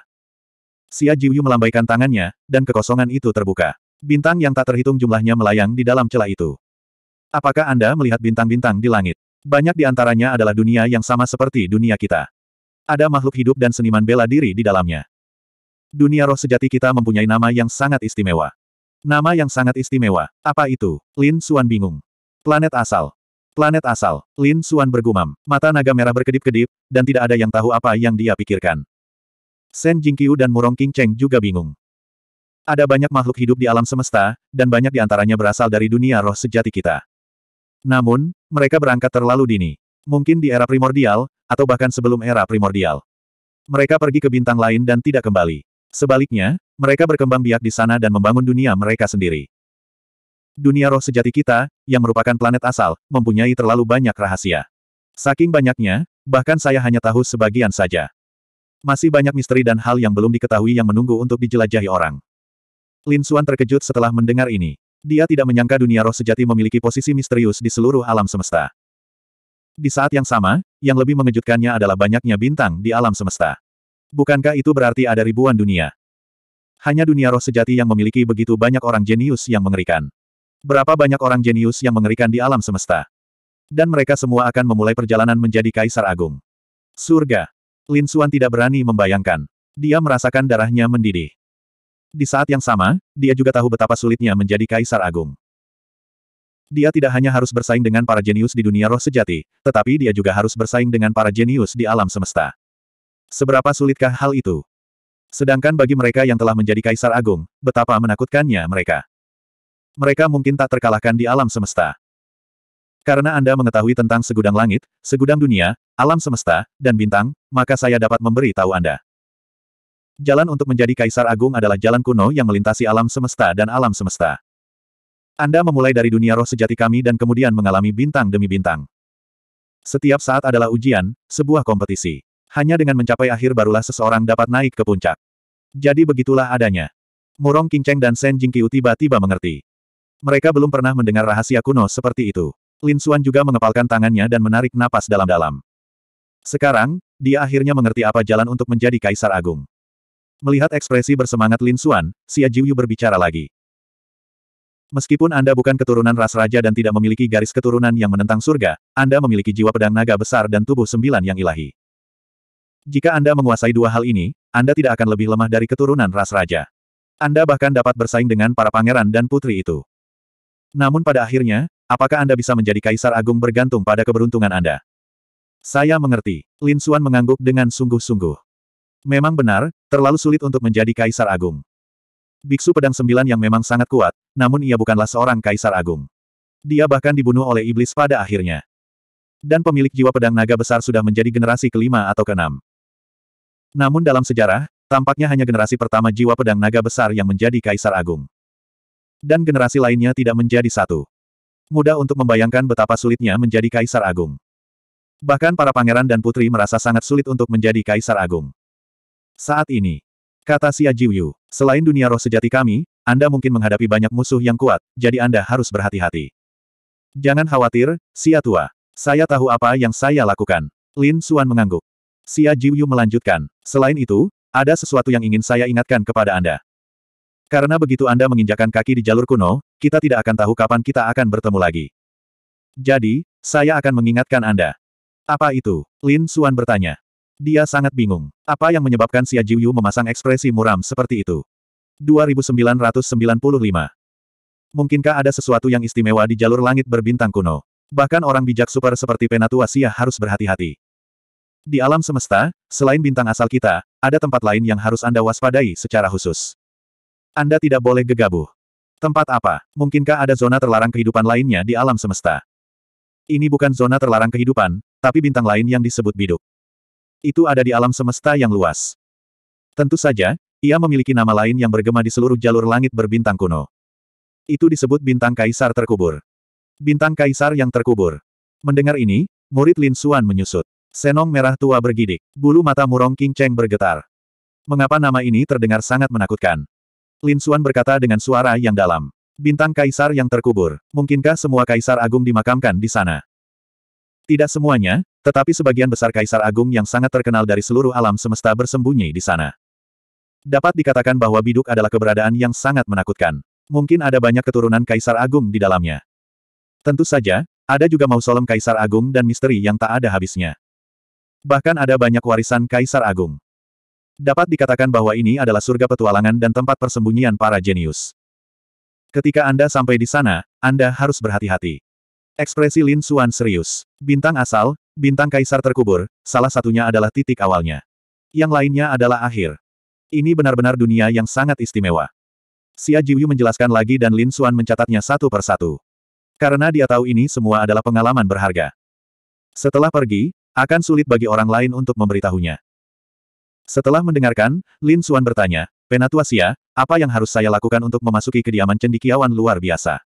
Xia Jiuyu melambaikan tangannya, dan kekosongan itu terbuka. Bintang yang tak terhitung jumlahnya melayang di dalam celah itu. Apakah Anda melihat bintang-bintang di langit? Banyak di antaranya adalah dunia yang sama seperti dunia kita. Ada makhluk hidup dan seniman bela diri di dalamnya. Dunia roh sejati kita mempunyai nama yang sangat istimewa. Nama yang sangat istimewa. Apa itu? Lin Suan? bingung. Planet asal. Planet asal. Lin Suan bergumam. Mata naga merah berkedip-kedip, dan tidak ada yang tahu apa yang dia pikirkan. Shen Jingqiu dan Murong King Cheng juga bingung. Ada banyak makhluk hidup di alam semesta, dan banyak di antaranya berasal dari dunia roh sejati kita. Namun, mereka berangkat terlalu dini. Mungkin di era primordial, atau bahkan sebelum era primordial. Mereka pergi ke bintang lain dan tidak kembali. Sebaliknya, mereka berkembang biak di sana dan membangun dunia mereka sendiri. Dunia roh sejati kita, yang merupakan planet asal, mempunyai terlalu banyak rahasia. Saking banyaknya, bahkan saya hanya tahu sebagian saja. Masih banyak misteri dan hal yang belum diketahui yang menunggu untuk dijelajahi orang. Lin Xuan terkejut setelah mendengar ini. Dia tidak menyangka dunia roh sejati memiliki posisi misterius di seluruh alam semesta. Di saat yang sama, yang lebih mengejutkannya adalah banyaknya bintang di alam semesta. Bukankah itu berarti ada ribuan dunia? Hanya dunia roh sejati yang memiliki begitu banyak orang jenius yang mengerikan. Berapa banyak orang jenius yang mengerikan di alam semesta? Dan mereka semua akan memulai perjalanan menjadi kaisar agung. Surga. Lin Xuan tidak berani membayangkan. Dia merasakan darahnya mendidih. Di saat yang sama, dia juga tahu betapa sulitnya menjadi kaisar agung. Dia tidak hanya harus bersaing dengan para jenius di dunia roh sejati, tetapi dia juga harus bersaing dengan para jenius di alam semesta. Seberapa sulitkah hal itu? Sedangkan bagi mereka yang telah menjadi kaisar agung, betapa menakutkannya mereka. Mereka mungkin tak terkalahkan di alam semesta. Karena Anda mengetahui tentang segudang langit, segudang dunia, alam semesta, dan bintang, maka saya dapat memberi tahu Anda. Jalan untuk menjadi kaisar agung adalah jalan kuno yang melintasi alam semesta dan alam semesta. Anda memulai dari dunia roh sejati kami dan kemudian mengalami bintang demi bintang. Setiap saat adalah ujian, sebuah kompetisi. Hanya dengan mencapai akhir barulah seseorang dapat naik ke puncak. Jadi begitulah adanya. Murong Qingcheng dan Shen Jingqiu tiba-tiba mengerti. Mereka belum pernah mendengar rahasia kuno seperti itu. Lin Xuan juga mengepalkan tangannya dan menarik napas dalam-dalam. Sekarang, dia akhirnya mengerti apa jalan untuk menjadi Kaisar Agung. Melihat ekspresi bersemangat Lin Xuan, Xia Jiuyu berbicara lagi. Meskipun Anda bukan keturunan ras raja dan tidak memiliki garis keturunan yang menentang surga, Anda memiliki jiwa pedang naga besar dan tubuh sembilan yang ilahi. Jika Anda menguasai dua hal ini, Anda tidak akan lebih lemah dari keturunan ras raja. Anda bahkan dapat bersaing dengan para pangeran dan putri itu. Namun pada akhirnya, apakah Anda bisa menjadi kaisar agung bergantung pada keberuntungan Anda? Saya mengerti. Lin Suan mengangguk dengan sungguh-sungguh. Memang benar, terlalu sulit untuk menjadi kaisar agung. Biksu pedang sembilan yang memang sangat kuat, namun ia bukanlah seorang kaisar agung. Dia bahkan dibunuh oleh iblis pada akhirnya. Dan pemilik jiwa pedang naga besar sudah menjadi generasi kelima atau keenam. Namun dalam sejarah, tampaknya hanya generasi pertama jiwa pedang naga besar yang menjadi kaisar agung. Dan generasi lainnya tidak menjadi satu. Mudah untuk membayangkan betapa sulitnya menjadi kaisar agung. Bahkan para pangeran dan putri merasa sangat sulit untuk menjadi kaisar agung. Saat ini, kata Xia Jiuyu, selain dunia roh sejati kami, Anda mungkin menghadapi banyak musuh yang kuat, jadi Anda harus berhati-hati. Jangan khawatir, Xia Tua. Saya tahu apa yang saya lakukan. Lin Suan mengangguk. Xia Jiuyu melanjutkan. Selain itu, ada sesuatu yang ingin saya ingatkan kepada Anda. Karena begitu Anda menginjakan kaki di jalur kuno, kita tidak akan tahu kapan kita akan bertemu lagi. Jadi, saya akan mengingatkan Anda. Apa itu? Lin Xuan bertanya. Dia sangat bingung. Apa yang menyebabkan Xia Jiuyu memasang ekspresi muram seperti itu? 2995 Mungkinkah ada sesuatu yang istimewa di jalur langit berbintang kuno? Bahkan orang bijak super seperti Penatua Sia harus berhati-hati. Di alam semesta, selain bintang asal kita, ada tempat lain yang harus Anda waspadai secara khusus. Anda tidak boleh gegabah. Tempat apa? Mungkinkah ada zona terlarang kehidupan lainnya di alam semesta? Ini bukan zona terlarang kehidupan, tapi bintang lain yang disebut biduk. Itu ada di alam semesta yang luas. Tentu saja, ia memiliki nama lain yang bergema di seluruh jalur langit berbintang kuno. Itu disebut bintang kaisar terkubur. Bintang kaisar yang terkubur. Mendengar ini, murid Lin Xuan menyusut. Senong merah tua bergidik. Bulu mata murong King Cheng bergetar. Mengapa nama ini terdengar sangat menakutkan? Lin Xuan berkata dengan suara yang dalam. Bintang kaisar yang terkubur. Mungkinkah semua kaisar agung dimakamkan di sana? Tidak semuanya, tetapi sebagian besar kaisar agung yang sangat terkenal dari seluruh alam semesta bersembunyi di sana. Dapat dikatakan bahwa biduk adalah keberadaan yang sangat menakutkan. Mungkin ada banyak keturunan kaisar agung di dalamnya. Tentu saja, ada juga mausolem kaisar agung dan misteri yang tak ada habisnya. Bahkan ada banyak warisan Kaisar Agung. Dapat dikatakan bahwa ini adalah surga petualangan dan tempat persembunyian para jenius. Ketika Anda sampai di sana, Anda harus berhati-hati. Ekspresi Lin Xuan serius. Bintang asal, bintang kaisar terkubur, salah satunya adalah titik awalnya. Yang lainnya adalah akhir. Ini benar-benar dunia yang sangat istimewa. Xia Jiuyu menjelaskan lagi dan Lin Xuan mencatatnya satu persatu. Karena dia tahu ini semua adalah pengalaman berharga. Setelah pergi, akan sulit bagi orang lain untuk memberitahunya. Setelah mendengarkan, Lin Xuan bertanya, Penatuasia, apa yang harus saya lakukan untuk memasuki kediaman cendikiawan luar biasa?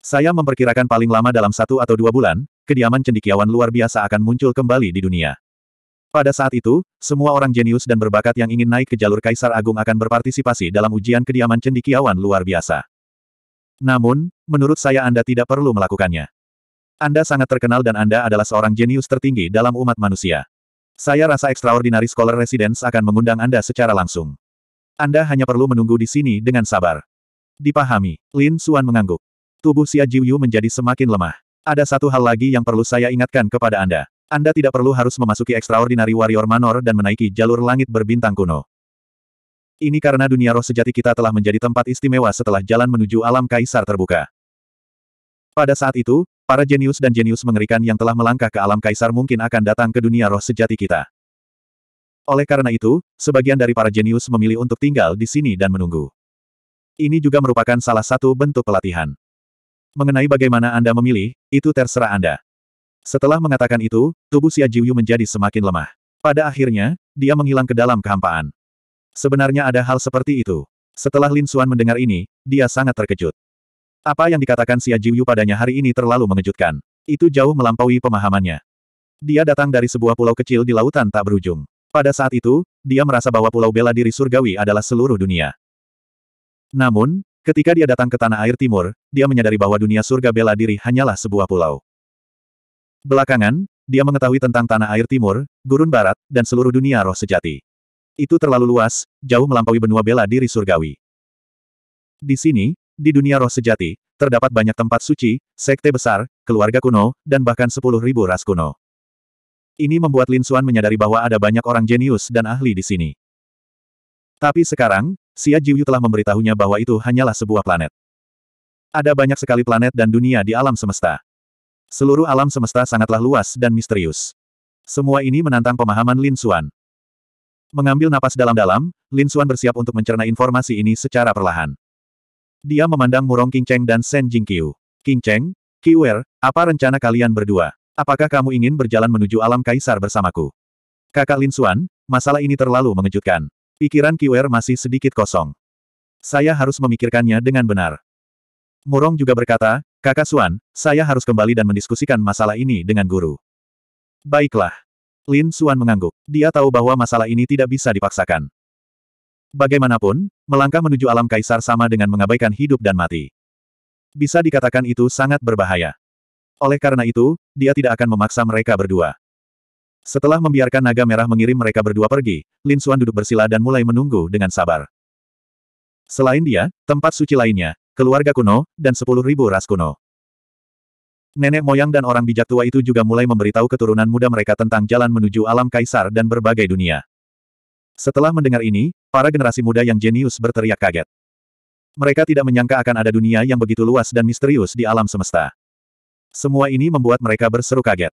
Saya memperkirakan paling lama dalam satu atau dua bulan, kediaman cendikiawan luar biasa akan muncul kembali di dunia. Pada saat itu, semua orang jenius dan berbakat yang ingin naik ke jalur Kaisar Agung akan berpartisipasi dalam ujian kediaman cendikiawan luar biasa. Namun, menurut saya Anda tidak perlu melakukannya. Anda sangat terkenal dan Anda adalah seorang jenius tertinggi dalam umat manusia. Saya rasa Extraordinary Scholar Residence akan mengundang Anda secara langsung. Anda hanya perlu menunggu di sini dengan sabar. Dipahami, Lin Suan mengangguk. Tubuh Xia Jiuyu menjadi semakin lemah. Ada satu hal lagi yang perlu saya ingatkan kepada Anda. Anda tidak perlu harus memasuki Extraordinary Warrior Manor dan menaiki jalur langit berbintang kuno. Ini karena dunia roh sejati kita telah menjadi tempat istimewa setelah jalan menuju alam kaisar terbuka. Pada saat itu, Para jenius dan jenius mengerikan yang telah melangkah ke alam kaisar mungkin akan datang ke dunia roh sejati kita. Oleh karena itu, sebagian dari para jenius memilih untuk tinggal di sini dan menunggu. Ini juga merupakan salah satu bentuk pelatihan. Mengenai bagaimana Anda memilih, itu terserah Anda. Setelah mengatakan itu, tubuh Xia Jiuyu menjadi semakin lemah. Pada akhirnya, dia menghilang ke dalam kehampaan. Sebenarnya ada hal seperti itu. Setelah Lin Xuan mendengar ini, dia sangat terkejut. Apa yang dikatakan Xia Jiuyu padanya hari ini terlalu mengejutkan. Itu jauh melampaui pemahamannya. Dia datang dari sebuah pulau kecil di lautan tak berujung. Pada saat itu, dia merasa bahwa pulau bela diri surgawi adalah seluruh dunia. Namun, ketika dia datang ke tanah air timur, dia menyadari bahwa dunia surga bela diri hanyalah sebuah pulau. Belakangan, dia mengetahui tentang tanah air timur, gurun barat, dan seluruh dunia roh sejati. Itu terlalu luas, jauh melampaui benua bela diri surgawi. Di sini, di dunia roh sejati, terdapat banyak tempat suci, sekte besar, keluarga kuno, dan bahkan sepuluh ribu ras kuno. Ini membuat Lin Xuan menyadari bahwa ada banyak orang jenius dan ahli di sini. Tapi sekarang, Xia Jiuyu telah memberitahunya bahwa itu hanyalah sebuah planet. Ada banyak sekali planet dan dunia di alam semesta. Seluruh alam semesta sangatlah luas dan misterius. Semua ini menantang pemahaman Lin Xuan. Mengambil napas dalam-dalam, Lin Xuan bersiap untuk mencerna informasi ini secara perlahan. Dia memandang Murong Qingcheng dan Shen Jingqiu. Qingcheng, Qiwer, apa rencana kalian berdua? Apakah kamu ingin berjalan menuju alam kaisar bersamaku? Kakak Lin Suan, masalah ini terlalu mengejutkan. Pikiran Qiwer masih sedikit kosong. Saya harus memikirkannya dengan benar. Murong juga berkata, Kakak Suan, saya harus kembali dan mendiskusikan masalah ini dengan guru. Baiklah. Lin Suan mengangguk. Dia tahu bahwa masalah ini tidak bisa dipaksakan. Bagaimanapun, melangkah menuju alam kaisar sama dengan mengabaikan hidup dan mati. Bisa dikatakan itu sangat berbahaya. Oleh karena itu, dia tidak akan memaksa mereka berdua. Setelah membiarkan naga merah mengirim mereka berdua pergi, Lin Suan duduk bersila dan mulai menunggu dengan sabar. Selain dia, tempat suci lainnya, keluarga kuno, dan sepuluh ribu ras kuno. Nenek moyang dan orang bijak tua itu juga mulai memberitahu keturunan muda mereka tentang jalan menuju alam kaisar dan berbagai dunia. Setelah mendengar ini, para generasi muda yang jenius berteriak kaget. Mereka tidak menyangka akan ada dunia yang begitu luas dan misterius di alam semesta. Semua ini membuat mereka berseru kaget.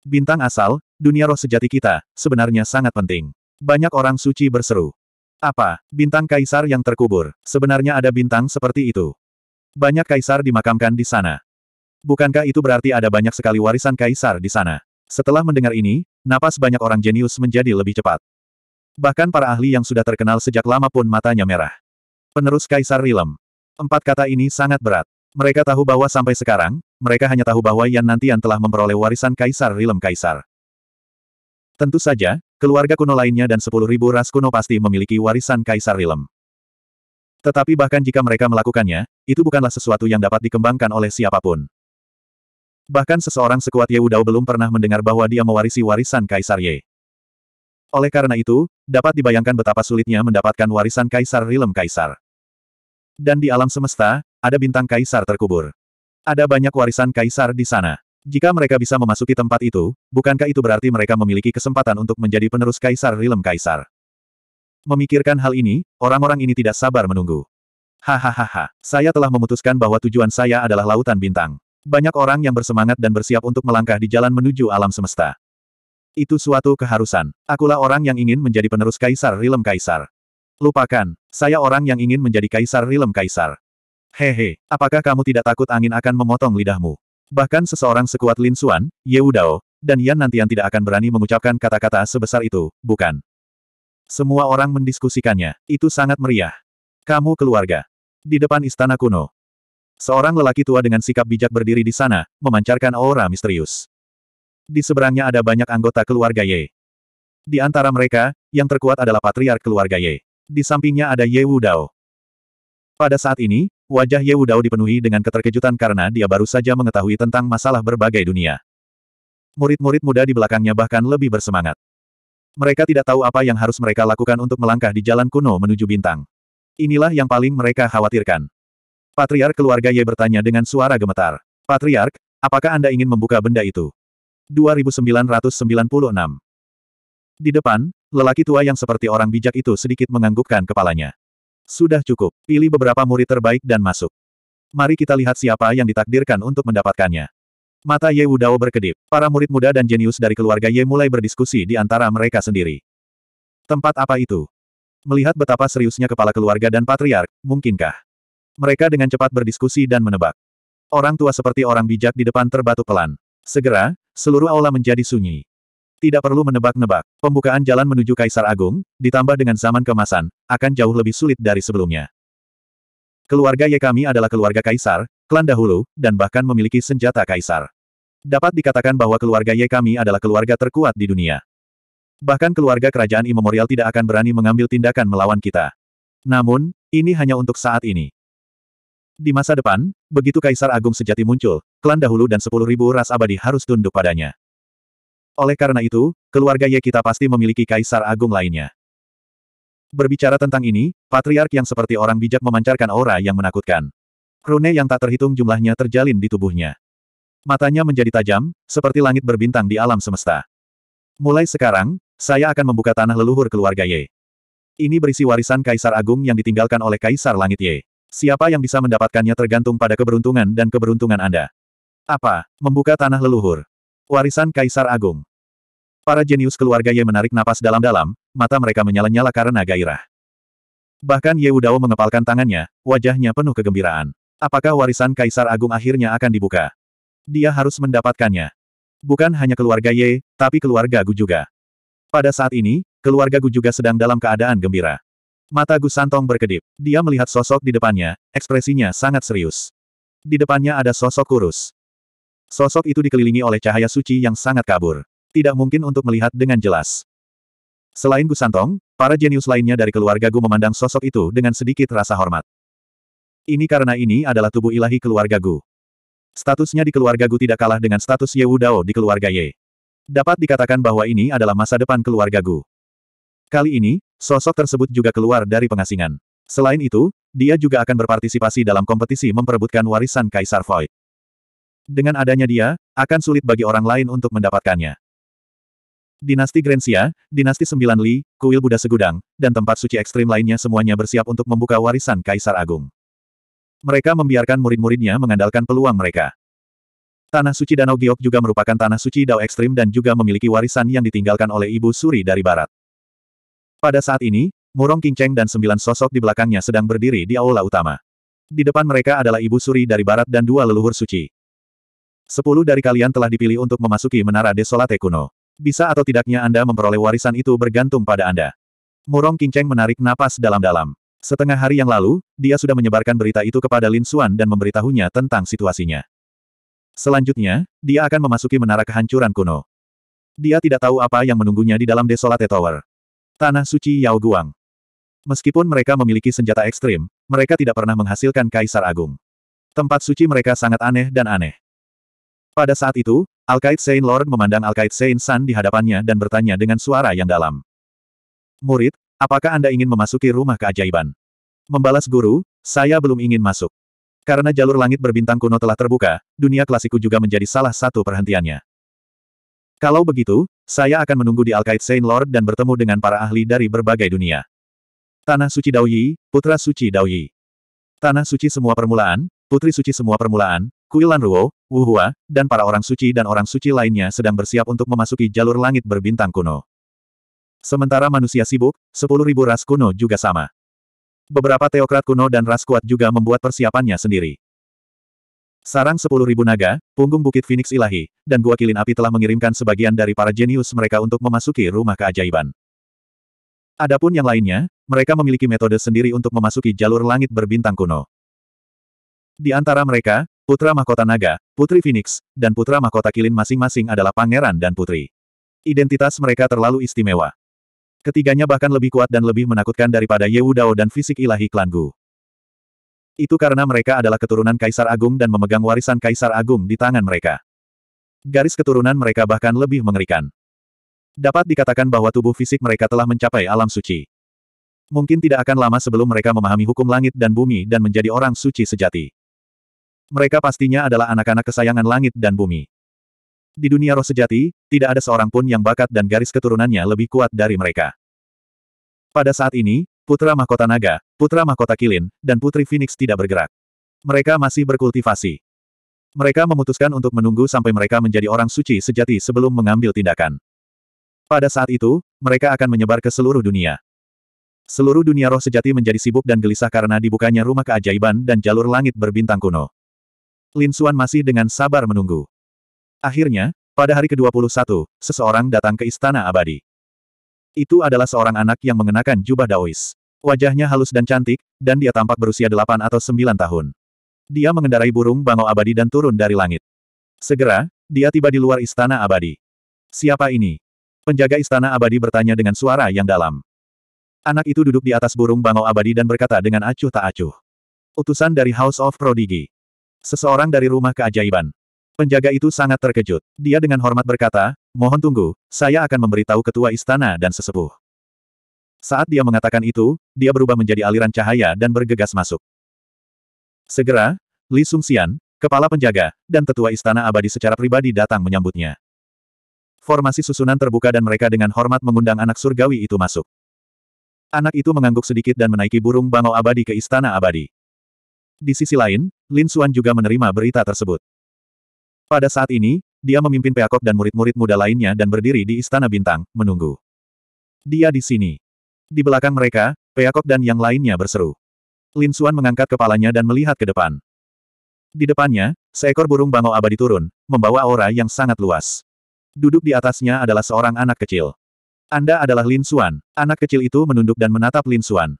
Bintang asal, dunia roh sejati kita, sebenarnya sangat penting. Banyak orang suci berseru. Apa, bintang kaisar yang terkubur, sebenarnya ada bintang seperti itu. Banyak kaisar dimakamkan di sana. Bukankah itu berarti ada banyak sekali warisan kaisar di sana? Setelah mendengar ini, napas banyak orang jenius menjadi lebih cepat. Bahkan para ahli yang sudah terkenal sejak lama pun matanya merah. Penerus Kaisar Rilem. Empat kata ini sangat berat. Mereka tahu bahwa sampai sekarang, mereka hanya tahu bahwa Yan Nantian telah memperoleh warisan Kaisar Rilem Kaisar. Tentu saja, keluarga kuno lainnya dan sepuluh ribu ras kuno pasti memiliki warisan Kaisar Rilem. Tetapi bahkan jika mereka melakukannya, itu bukanlah sesuatu yang dapat dikembangkan oleh siapapun. Bahkan seseorang sekuat Ye Udao belum pernah mendengar bahwa dia mewarisi warisan Kaisar Ye. Oleh karena itu, dapat dibayangkan betapa sulitnya mendapatkan warisan Kaisar Rilem Kaisar. Dan di alam semesta, ada bintang Kaisar terkubur. Ada banyak warisan Kaisar di sana. Jika mereka bisa memasuki tempat itu, bukankah itu berarti mereka memiliki kesempatan untuk menjadi penerus Kaisar Rilem Kaisar? Memikirkan hal ini, orang-orang ini tidak sabar menunggu. Hahaha, saya telah memutuskan bahwa tujuan saya adalah lautan bintang. Banyak orang yang bersemangat dan bersiap untuk melangkah di jalan menuju alam semesta. Itu suatu keharusan. Akulah orang yang ingin menjadi penerus Kaisar Rilem Kaisar. Lupakan, saya orang yang ingin menjadi Kaisar Rilem Kaisar. Hehe, apakah kamu tidak takut angin akan memotong lidahmu? Bahkan seseorang sekuat Lin Xuan, Ye Udao, dan Yan Nantian tidak akan berani mengucapkan kata-kata sebesar itu, bukan? Semua orang mendiskusikannya. Itu sangat meriah. Kamu keluarga. Di depan istana kuno. Seorang lelaki tua dengan sikap bijak berdiri di sana, memancarkan aura misterius. Di seberangnya ada banyak anggota keluarga Ye. Di antara mereka, yang terkuat adalah patriark keluarga Ye. Di sampingnya ada Ye Wudao. Pada saat ini, wajah Ye Wudao dipenuhi dengan keterkejutan karena dia baru saja mengetahui tentang masalah berbagai dunia. Murid-murid muda di belakangnya bahkan lebih bersemangat. Mereka tidak tahu apa yang harus mereka lakukan untuk melangkah di jalan kuno menuju bintang. Inilah yang paling mereka khawatirkan. Patriark keluarga Ye bertanya dengan suara gemetar. Patriark, apakah Anda ingin membuka benda itu? 2996. Di depan, lelaki tua yang seperti orang bijak itu sedikit menganggukkan kepalanya. Sudah cukup, pilih beberapa murid terbaik dan masuk. Mari kita lihat siapa yang ditakdirkan untuk mendapatkannya. Mata Ye Wudao berkedip. Para murid muda dan jenius dari keluarga Ye mulai berdiskusi di antara mereka sendiri. Tempat apa itu? Melihat betapa seriusnya kepala keluarga dan patriark, mungkinkah? Mereka dengan cepat berdiskusi dan menebak. Orang tua seperti orang bijak di depan terbatuk pelan. Segera, Seluruh aula menjadi sunyi. Tidak perlu menebak-nebak, pembukaan jalan menuju Kaisar Agung, ditambah dengan zaman kemasan, akan jauh lebih sulit dari sebelumnya. Keluarga Ye kami adalah keluarga Kaisar, klan dahulu, dan bahkan memiliki senjata Kaisar. Dapat dikatakan bahwa keluarga Ye kami adalah keluarga terkuat di dunia. Bahkan keluarga kerajaan Imemorial tidak akan berani mengambil tindakan melawan kita. Namun, ini hanya untuk saat ini. Di masa depan, begitu Kaisar Agung sejati muncul, klan dahulu dan sepuluh ribu ras abadi harus tunduk padanya. Oleh karena itu, keluarga Ye kita pasti memiliki Kaisar Agung lainnya. Berbicara tentang ini, patriark yang seperti orang bijak memancarkan aura yang menakutkan. Rune yang tak terhitung jumlahnya terjalin di tubuhnya. Matanya menjadi tajam, seperti langit berbintang di alam semesta. Mulai sekarang, saya akan membuka tanah leluhur keluarga Ye. Ini berisi warisan Kaisar Agung yang ditinggalkan oleh Kaisar Langit Ye. Siapa yang bisa mendapatkannya tergantung pada keberuntungan dan keberuntungan Anda. Apa? Membuka tanah leluhur. Warisan Kaisar Agung. Para jenius keluarga Ye menarik napas dalam-dalam, mata mereka menyala-nyala karena gairah. Bahkan Ye Udao mengepalkan tangannya, wajahnya penuh kegembiraan. Apakah warisan Kaisar Agung akhirnya akan dibuka? Dia harus mendapatkannya. Bukan hanya keluarga Ye, tapi keluarga Gu juga. Pada saat ini, keluarga Gu juga sedang dalam keadaan gembira. Mata Gusantong Santong berkedip. Dia melihat sosok di depannya, ekspresinya sangat serius. Di depannya ada sosok kurus. Sosok itu dikelilingi oleh cahaya suci yang sangat kabur. Tidak mungkin untuk melihat dengan jelas. Selain Gusantong, Santong, para jenius lainnya dari keluarga Gu memandang sosok itu dengan sedikit rasa hormat. Ini karena ini adalah tubuh ilahi keluarga Gu. Statusnya di keluarga Gu tidak kalah dengan status Ye Dao di keluarga Ye. Dapat dikatakan bahwa ini adalah masa depan keluarga Gu. Kali ini, Sosok tersebut juga keluar dari pengasingan. Selain itu, dia juga akan berpartisipasi dalam kompetisi memperebutkan warisan Kaisar Void. Dengan adanya dia, akan sulit bagi orang lain untuk mendapatkannya. Dinasti Grensia, Dinasti Sembilan Li, Kuil Buddha Segudang, dan tempat suci ekstrim lainnya semuanya bersiap untuk membuka warisan Kaisar Agung. Mereka membiarkan murid-muridnya mengandalkan peluang mereka. Tanah suci Danau Giok juga merupakan tanah suci Dao ekstrim dan juga memiliki warisan yang ditinggalkan oleh Ibu Suri dari Barat. Pada saat ini, Murong Kingcheng dan sembilan sosok di belakangnya sedang berdiri di aula utama. Di depan mereka adalah Ibu Suri dari barat dan dua leluhur suci. Sepuluh dari kalian telah dipilih untuk memasuki Menara Desolate kuno. Bisa atau tidaknya Anda memperoleh warisan itu bergantung pada Anda. Murong Kingcheng menarik napas dalam-dalam. Setengah hari yang lalu, dia sudah menyebarkan berita itu kepada Lin Xuan dan memberitahunya tentang situasinya. Selanjutnya, dia akan memasuki Menara Kehancuran kuno. Dia tidak tahu apa yang menunggunya di dalam Desolate Tower. Tanah Suci Yao Guang. Meskipun mereka memiliki senjata ekstrim, mereka tidak pernah menghasilkan Kaisar Agung. Tempat suci mereka sangat aneh dan aneh. Pada saat itu, Alkaid Sein Lord memandang Alkaid Sein San di hadapannya dan bertanya dengan suara yang dalam. Murid, apakah Anda ingin memasuki rumah keajaiban? Membalas guru, saya belum ingin masuk. Karena jalur langit berbintang kuno telah terbuka, dunia klasiku juga menjadi salah satu perhentiannya. Kalau begitu, saya akan menunggu di Alkait Saint Lord dan bertemu dengan para ahli dari berbagai dunia. Tanah Suci Daoyi, Putra Suci Daoyi. Tanah Suci Semua Permulaan, Putri Suci Semua Permulaan, Kuilan Ruo, Wuhua, dan para orang suci dan orang suci lainnya sedang bersiap untuk memasuki jalur langit berbintang kuno. Sementara manusia sibuk, 10.000 ras kuno juga sama. Beberapa teokrat kuno dan ras kuat juga membuat persiapannya sendiri. Sarang 10.000 naga, punggung bukit Phoenix ilahi, dan gua kilin api telah mengirimkan sebagian dari para jenius mereka untuk memasuki rumah keajaiban. Adapun yang lainnya, mereka memiliki metode sendiri untuk memasuki jalur langit berbintang kuno. Di antara mereka, Putra Mahkota Naga, Putri Phoenix, dan Putra Mahkota Kilin masing-masing adalah pangeran dan putri. Identitas mereka terlalu istimewa. Ketiganya bahkan lebih kuat dan lebih menakutkan daripada Yewudao dan fisik ilahi klan Gu. Itu karena mereka adalah keturunan Kaisar Agung dan memegang warisan Kaisar Agung di tangan mereka. Garis keturunan mereka bahkan lebih mengerikan. Dapat dikatakan bahwa tubuh fisik mereka telah mencapai alam suci. Mungkin tidak akan lama sebelum mereka memahami hukum langit dan bumi dan menjadi orang suci sejati. Mereka pastinya adalah anak-anak kesayangan langit dan bumi. Di dunia roh sejati, tidak ada seorang pun yang bakat dan garis keturunannya lebih kuat dari mereka. Pada saat ini, Putra Mahkota Naga, Putra Mahkota Kilin, dan Putri Phoenix tidak bergerak. Mereka masih berkultivasi. Mereka memutuskan untuk menunggu sampai mereka menjadi orang suci sejati sebelum mengambil tindakan. Pada saat itu, mereka akan menyebar ke seluruh dunia. Seluruh dunia roh sejati menjadi sibuk dan gelisah karena dibukanya rumah keajaiban dan jalur langit berbintang kuno. Lin Suan masih dengan sabar menunggu. Akhirnya, pada hari ke-21, seseorang datang ke Istana Abadi. Itu adalah seorang anak yang mengenakan jubah daois. Wajahnya halus dan cantik, dan dia tampak berusia delapan atau sembilan tahun. Dia mengendarai burung bangau abadi dan turun dari langit. Segera, dia tiba di luar istana abadi. Siapa ini? Penjaga istana abadi bertanya dengan suara yang dalam. Anak itu duduk di atas burung bangau abadi dan berkata dengan acuh tak acuh. Utusan dari House of Prodigy. Seseorang dari rumah keajaiban. Penjaga itu sangat terkejut. Dia dengan hormat berkata, Mohon tunggu, saya akan memberitahu ketua istana dan sesepuh. Saat dia mengatakan itu, dia berubah menjadi aliran cahaya dan bergegas masuk. Segera, Li Xian, kepala penjaga, dan tetua istana abadi secara pribadi datang menyambutnya. Formasi susunan terbuka dan mereka dengan hormat mengundang anak surgawi itu masuk. Anak itu mengangguk sedikit dan menaiki burung bangau abadi ke istana abadi. Di sisi lain, Lin Xuan juga menerima berita tersebut. Pada saat ini, dia memimpin Peacock dan murid-murid muda lainnya dan berdiri di Istana Bintang, menunggu. Dia di sini. Di belakang mereka, Peacock dan yang lainnya berseru. Lin Suan mengangkat kepalanya dan melihat ke depan. Di depannya, seekor burung bangau abadi turun, membawa aura yang sangat luas. Duduk di atasnya adalah seorang anak kecil. Anda adalah Lin Suan. Anak kecil itu menunduk dan menatap Lin Suan.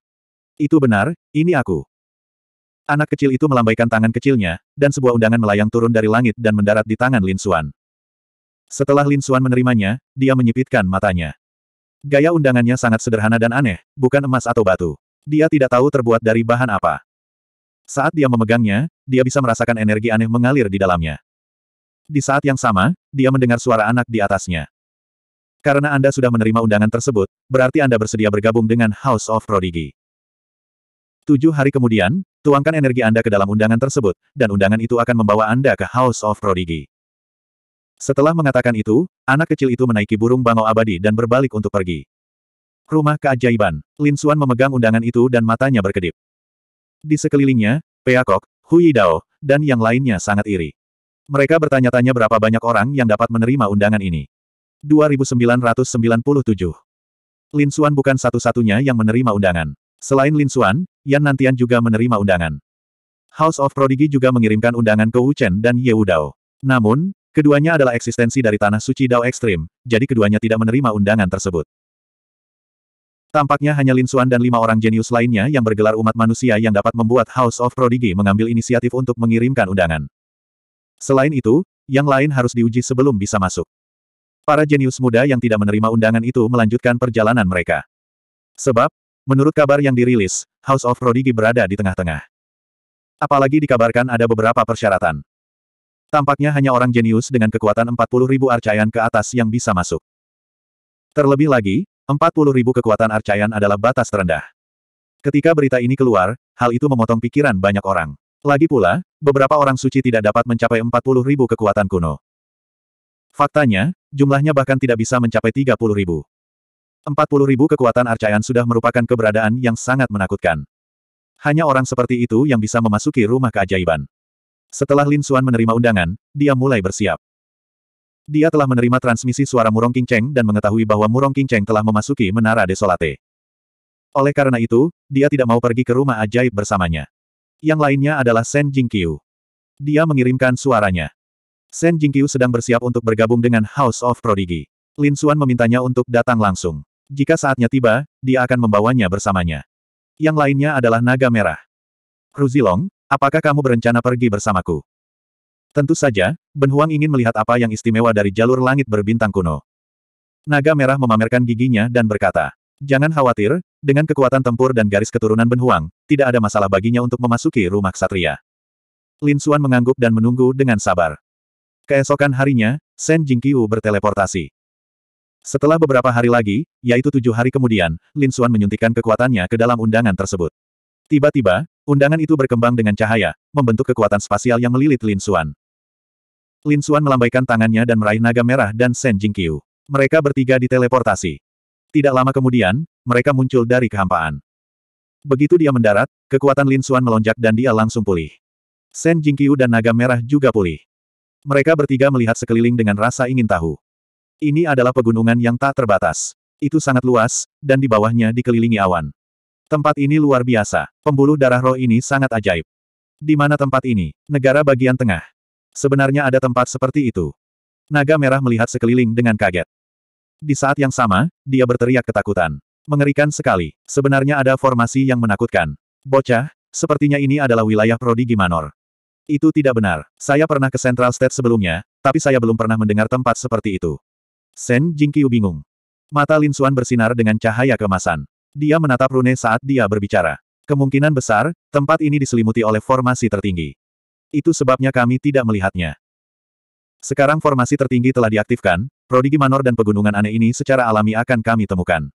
Itu benar, ini aku. Anak kecil itu melambaikan tangan kecilnya, dan sebuah undangan melayang turun dari langit dan mendarat di tangan Lin Xuan. Setelah Lin Xuan menerimanya, dia menyipitkan matanya. Gaya undangannya sangat sederhana dan aneh, bukan emas atau batu. Dia tidak tahu terbuat dari bahan apa. Saat dia memegangnya, dia bisa merasakan energi aneh mengalir di dalamnya. Di saat yang sama, dia mendengar suara anak di atasnya. Karena Anda sudah menerima undangan tersebut, berarti Anda bersedia bergabung dengan House of Prodigy. Tujuh hari kemudian, tuangkan energi Anda ke dalam undangan tersebut, dan undangan itu akan membawa Anda ke House of Prodigy. Setelah mengatakan itu, anak kecil itu menaiki burung bangau abadi dan berbalik untuk pergi. Rumah keajaiban, Lin Suan memegang undangan itu dan matanya berkedip. Di sekelilingnya, Peacock, Hui Dao, dan yang lainnya sangat iri. Mereka bertanya-tanya berapa banyak orang yang dapat menerima undangan ini. 2997. Lin Suan bukan satu-satunya yang menerima undangan. Selain Lin Xuan, Yan Nantian juga menerima undangan. House of Prodigy juga mengirimkan undangan ke Wu Chen dan Ye Wu Dao. Namun, keduanya adalah eksistensi dari Tanah Suci Dao Ekstrim, jadi keduanya tidak menerima undangan tersebut. Tampaknya hanya Lin Xuan dan lima orang jenius lainnya yang bergelar umat manusia yang dapat membuat House of Prodigy mengambil inisiatif untuk mengirimkan undangan. Selain itu, yang lain harus diuji sebelum bisa masuk. Para jenius muda yang tidak menerima undangan itu melanjutkan perjalanan mereka. Sebab, Menurut kabar yang dirilis, House of Rodigi berada di tengah-tengah. Apalagi dikabarkan ada beberapa persyaratan. Tampaknya hanya orang jenius dengan kekuatan 40 ribu arcayan ke atas yang bisa masuk. Terlebih lagi, 40 ribu kekuatan arcayan adalah batas terendah. Ketika berita ini keluar, hal itu memotong pikiran banyak orang. Lagi pula, beberapa orang suci tidak dapat mencapai 40 ribu kekuatan kuno. Faktanya, jumlahnya bahkan tidak bisa mencapai 30 ribu ribu kekuatan arcaian sudah merupakan keberadaan yang sangat menakutkan. Hanya orang seperti itu yang bisa memasuki rumah keajaiban. Setelah Lin Xuan menerima undangan, dia mulai bersiap. Dia telah menerima transmisi suara Murong King Cheng dan mengetahui bahwa Murong King Cheng telah memasuki Menara Desolate. Oleh karena itu, dia tidak mau pergi ke rumah ajaib bersamanya. Yang lainnya adalah Shen Jingqiu. Dia mengirimkan suaranya. Shen Jingqiu sedang bersiap untuk bergabung dengan House of Prodigy. Lin Xuan memintanya untuk datang langsung. Jika saatnya tiba, dia akan membawanya bersamanya. Yang lainnya adalah naga merah. Ruzilong, apakah kamu berencana pergi bersamaku? Tentu saja, Ben Huang ingin melihat apa yang istimewa dari jalur langit berbintang kuno. Naga merah memamerkan giginya dan berkata, Jangan khawatir, dengan kekuatan tempur dan garis keturunan Ben Huang, tidak ada masalah baginya untuk memasuki rumah ksatria. Lin Xuan mengangguk dan menunggu dengan sabar. Keesokan harinya, Shen Jingqiu berteleportasi. Setelah beberapa hari lagi, yaitu tujuh hari kemudian, Lin Xuan menyuntikkan kekuatannya ke dalam undangan tersebut. Tiba-tiba, undangan itu berkembang dengan cahaya, membentuk kekuatan spasial yang melilit Lin Xuan. Lin Xuan melambaikan tangannya dan meraih naga merah dan Shen Jingqiu. Mereka bertiga diteleportasi. Tidak lama kemudian, mereka muncul dari kehampaan. Begitu dia mendarat, kekuatan Lin Xuan melonjak dan dia langsung pulih. Shen Jingqiu dan naga merah juga pulih. Mereka bertiga melihat sekeliling dengan rasa ingin tahu. Ini adalah pegunungan yang tak terbatas. Itu sangat luas, dan di bawahnya dikelilingi awan. Tempat ini luar biasa. Pembuluh darah roh ini sangat ajaib. Di mana tempat ini? Negara bagian tengah. Sebenarnya ada tempat seperti itu. Naga merah melihat sekeliling dengan kaget. Di saat yang sama, dia berteriak ketakutan. Mengerikan sekali. Sebenarnya ada formasi yang menakutkan. Bocah, sepertinya ini adalah wilayah prodigi manor. Itu tidak benar. Saya pernah ke Central State sebelumnya, tapi saya belum pernah mendengar tempat seperti itu. Shen Jingqiu bingung. Mata Lin Xuan bersinar dengan cahaya kemasan. Dia menatap Rune saat dia berbicara. Kemungkinan besar, tempat ini diselimuti oleh formasi tertinggi. Itu sebabnya kami tidak melihatnya. Sekarang formasi tertinggi telah diaktifkan, prodigi manor dan pegunungan aneh ini secara alami akan kami temukan.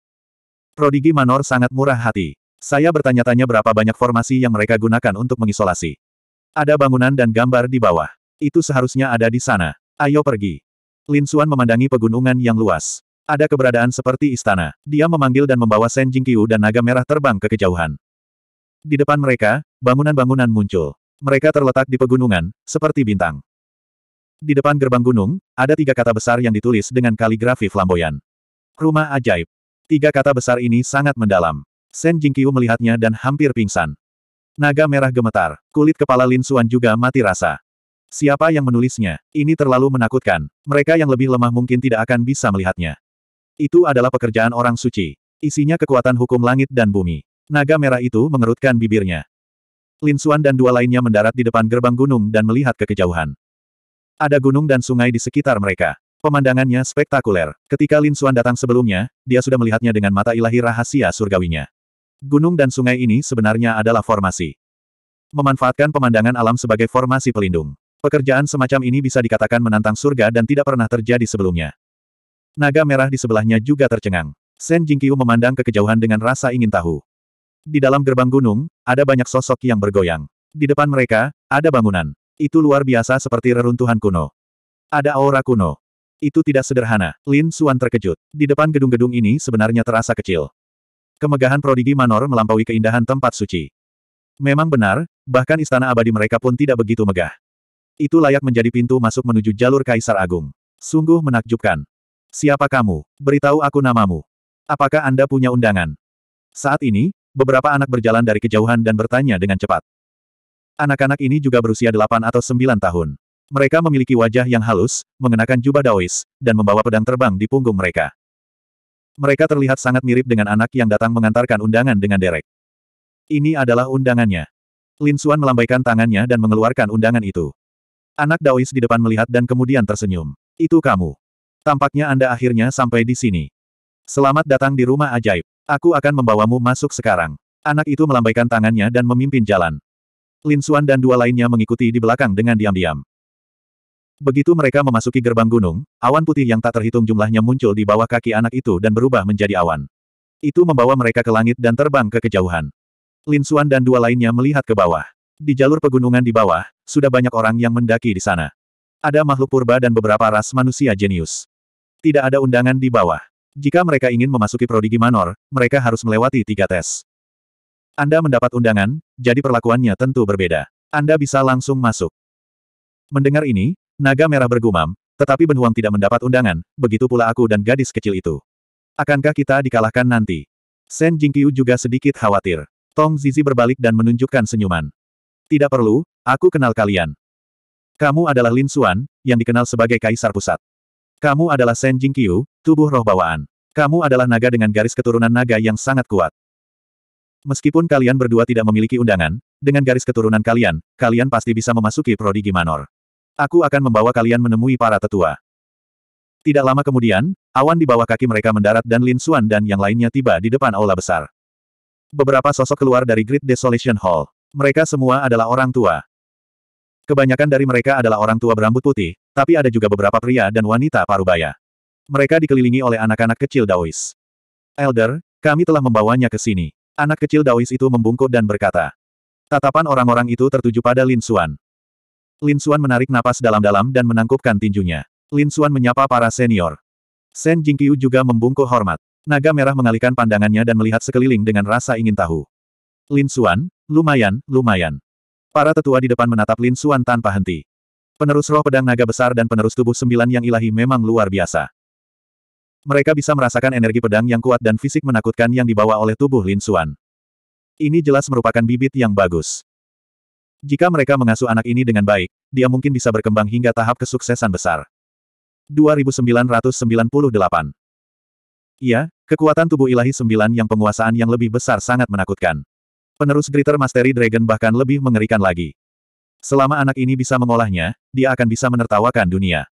Prodigi manor sangat murah hati. Saya bertanya-tanya berapa banyak formasi yang mereka gunakan untuk mengisolasi. Ada bangunan dan gambar di bawah. Itu seharusnya ada di sana. Ayo pergi. Lin Xuan memandangi pegunungan yang luas. Ada keberadaan seperti istana. Dia memanggil dan membawa Shen Jingqiu dan naga merah terbang ke kejauhan. Di depan mereka, bangunan-bangunan muncul. Mereka terletak di pegunungan, seperti bintang. Di depan gerbang gunung, ada tiga kata besar yang ditulis dengan kaligrafi flamboyan. Rumah ajaib. Tiga kata besar ini sangat mendalam. Shen Jingqiu melihatnya dan hampir pingsan. Naga merah gemetar, kulit kepala Lin Xuan juga mati rasa. Siapa yang menulisnya? Ini terlalu menakutkan. Mereka yang lebih lemah mungkin tidak akan bisa melihatnya. Itu adalah pekerjaan orang suci. Isinya kekuatan hukum langit dan bumi. Naga merah itu mengerutkan bibirnya. Lin Xuan dan dua lainnya mendarat di depan gerbang gunung dan melihat ke kejauhan. Ada gunung dan sungai di sekitar mereka. Pemandangannya spektakuler. Ketika Lin Xuan datang sebelumnya, dia sudah melihatnya dengan mata ilahi rahasia surgawinya. Gunung dan sungai ini sebenarnya adalah formasi. Memanfaatkan pemandangan alam sebagai formasi pelindung. Pekerjaan semacam ini bisa dikatakan menantang surga dan tidak pernah terjadi sebelumnya. Naga merah di sebelahnya juga tercengang. Sen Jingqiu memandang ke kejauhan dengan rasa ingin tahu. Di dalam gerbang gunung, ada banyak sosok yang bergoyang. Di depan mereka, ada bangunan. Itu luar biasa seperti reruntuhan kuno. Ada aura kuno. Itu tidak sederhana. Lin Suan terkejut. Di depan gedung-gedung ini sebenarnya terasa kecil. Kemegahan prodigi Manor melampaui keindahan tempat suci. Memang benar, bahkan istana abadi mereka pun tidak begitu megah. Itu layak menjadi pintu masuk menuju jalur Kaisar Agung. Sungguh menakjubkan. Siapa kamu? Beritahu aku namamu. Apakah Anda punya undangan? Saat ini, beberapa anak berjalan dari kejauhan dan bertanya dengan cepat. Anak-anak ini juga berusia 8 atau 9 tahun. Mereka memiliki wajah yang halus, mengenakan jubah daois, dan membawa pedang terbang di punggung mereka. Mereka terlihat sangat mirip dengan anak yang datang mengantarkan undangan dengan derek. Ini adalah undangannya. Lin Suan melambaikan tangannya dan mengeluarkan undangan itu. Anak Daois di depan melihat dan kemudian tersenyum. Itu kamu. Tampaknya Anda akhirnya sampai di sini. Selamat datang di rumah ajaib. Aku akan membawamu masuk sekarang. Anak itu melambaikan tangannya dan memimpin jalan. Lin Xuan dan dua lainnya mengikuti di belakang dengan diam-diam. Begitu mereka memasuki gerbang gunung, awan putih yang tak terhitung jumlahnya muncul di bawah kaki anak itu dan berubah menjadi awan. Itu membawa mereka ke langit dan terbang ke kejauhan. Lin Xuan dan dua lainnya melihat ke bawah. Di jalur pegunungan di bawah, sudah banyak orang yang mendaki di sana. Ada makhluk purba dan beberapa ras manusia jenius. Tidak ada undangan di bawah. Jika mereka ingin memasuki prodigi manor, mereka harus melewati tiga tes. Anda mendapat undangan, jadi perlakuannya tentu berbeda. Anda bisa langsung masuk. Mendengar ini, naga merah bergumam, tetapi Benhuang tidak mendapat undangan, begitu pula aku dan gadis kecil itu. Akankah kita dikalahkan nanti? Shen Jingqiu juga sedikit khawatir. Tong Zizi berbalik dan menunjukkan senyuman. Tidak perlu, Aku kenal kalian. Kamu adalah Lin Xuan, yang dikenal sebagai Kaisar Pusat. Kamu adalah Shen Jingqiu, tubuh roh bawaan. Kamu adalah naga dengan garis keturunan naga yang sangat kuat. Meskipun kalian berdua tidak memiliki undangan, dengan garis keturunan kalian, kalian pasti bisa memasuki prodigi manor. Aku akan membawa kalian menemui para tetua. Tidak lama kemudian, awan di bawah kaki mereka mendarat dan Lin Xuan dan yang lainnya tiba di depan aula besar. Beberapa sosok keluar dari Great Desolation Hall. Mereka semua adalah orang tua. Kebanyakan dari mereka adalah orang tua berambut putih, tapi ada juga beberapa pria dan wanita parubaya. Mereka dikelilingi oleh anak-anak kecil Daois. Elder, kami telah membawanya ke sini. Anak kecil Daois itu membungkuk dan berkata. Tatapan orang-orang itu tertuju pada Lin Xuan. Lin Xuan menarik napas dalam-dalam dan menangkupkan tinjunya. Lin Xuan menyapa para senior. Shen Jingqiu juga membungkuk hormat. Naga merah mengalihkan pandangannya dan melihat sekeliling dengan rasa ingin tahu. Lin Xuan, lumayan, lumayan. Para tetua di depan menatap Lin Xuan tanpa henti. Penerus roh pedang naga besar dan penerus tubuh sembilan yang ilahi memang luar biasa. Mereka bisa merasakan energi pedang yang kuat dan fisik menakutkan yang dibawa oleh tubuh Lin Xuan. Ini jelas merupakan bibit yang bagus. Jika mereka mengasuh anak ini dengan baik, dia mungkin bisa berkembang hingga tahap kesuksesan besar. 2998 Iya, kekuatan tubuh ilahi sembilan yang penguasaan yang lebih besar sangat menakutkan. Penerus Greater Mastery Dragon bahkan lebih mengerikan lagi. Selama anak ini bisa mengolahnya, dia akan bisa menertawakan dunia.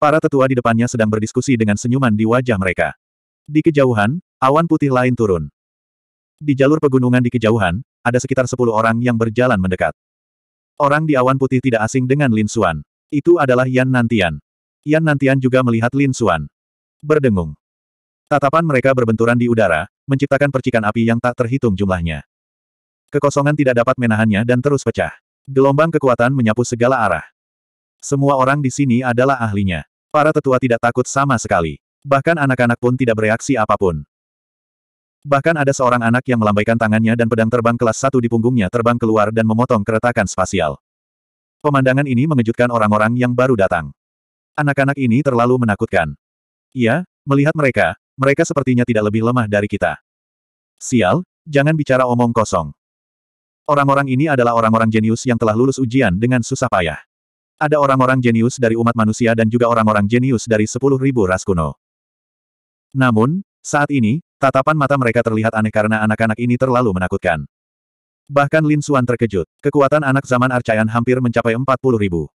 Para tetua di depannya sedang berdiskusi dengan senyuman di wajah mereka. Di kejauhan, awan putih lain turun. Di jalur pegunungan di kejauhan, ada sekitar sepuluh orang yang berjalan mendekat. Orang di awan putih tidak asing dengan Lin Xuan. Itu adalah Yan Nantian. Yan Nantian juga melihat Lin Xuan. Berdengung. Tatapan mereka berbenturan di udara, menciptakan percikan api yang tak terhitung jumlahnya. Kekosongan tidak dapat menahannya dan terus pecah. Gelombang kekuatan menyapu segala arah. Semua orang di sini adalah ahlinya. Para tetua tidak takut sama sekali. Bahkan anak-anak pun tidak bereaksi apapun. Bahkan ada seorang anak yang melambaikan tangannya dan pedang terbang kelas satu di punggungnya terbang keluar dan memotong keretakan spasial. Pemandangan ini mengejutkan orang-orang yang baru datang. Anak-anak ini terlalu menakutkan. Iya, melihat mereka, mereka sepertinya tidak lebih lemah dari kita. Sial, jangan bicara omong kosong. Orang-orang ini adalah orang-orang jenius yang telah lulus ujian dengan susah payah. Ada orang-orang jenius dari umat manusia dan juga orang-orang jenius dari sepuluh ribu ras kuno. Namun, saat ini, tatapan mata mereka terlihat aneh karena anak-anak ini terlalu menakutkan. Bahkan Lin Suan terkejut, kekuatan anak zaman arcaian hampir mencapai empat puluh ribu.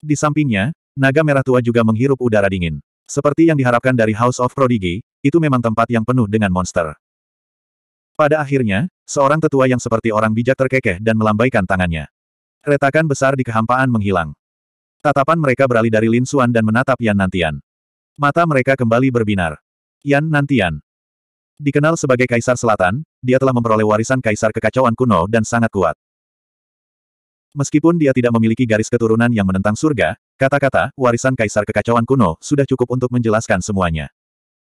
Di sampingnya, naga merah tua juga menghirup udara dingin. Seperti yang diharapkan dari House of Prodigy, itu memang tempat yang penuh dengan monster. Pada akhirnya, Seorang tetua yang seperti orang bijak terkekeh dan melambaikan tangannya. Retakan besar di kehampaan menghilang. Tatapan mereka beralih dari Lin Suan dan menatap Yan Nantian. Mata mereka kembali berbinar. Yan Nantian. Dikenal sebagai Kaisar Selatan, dia telah memperoleh warisan Kaisar Kekacauan Kuno dan sangat kuat. Meskipun dia tidak memiliki garis keturunan yang menentang surga, kata-kata warisan Kaisar Kekacauan Kuno sudah cukup untuk menjelaskan semuanya.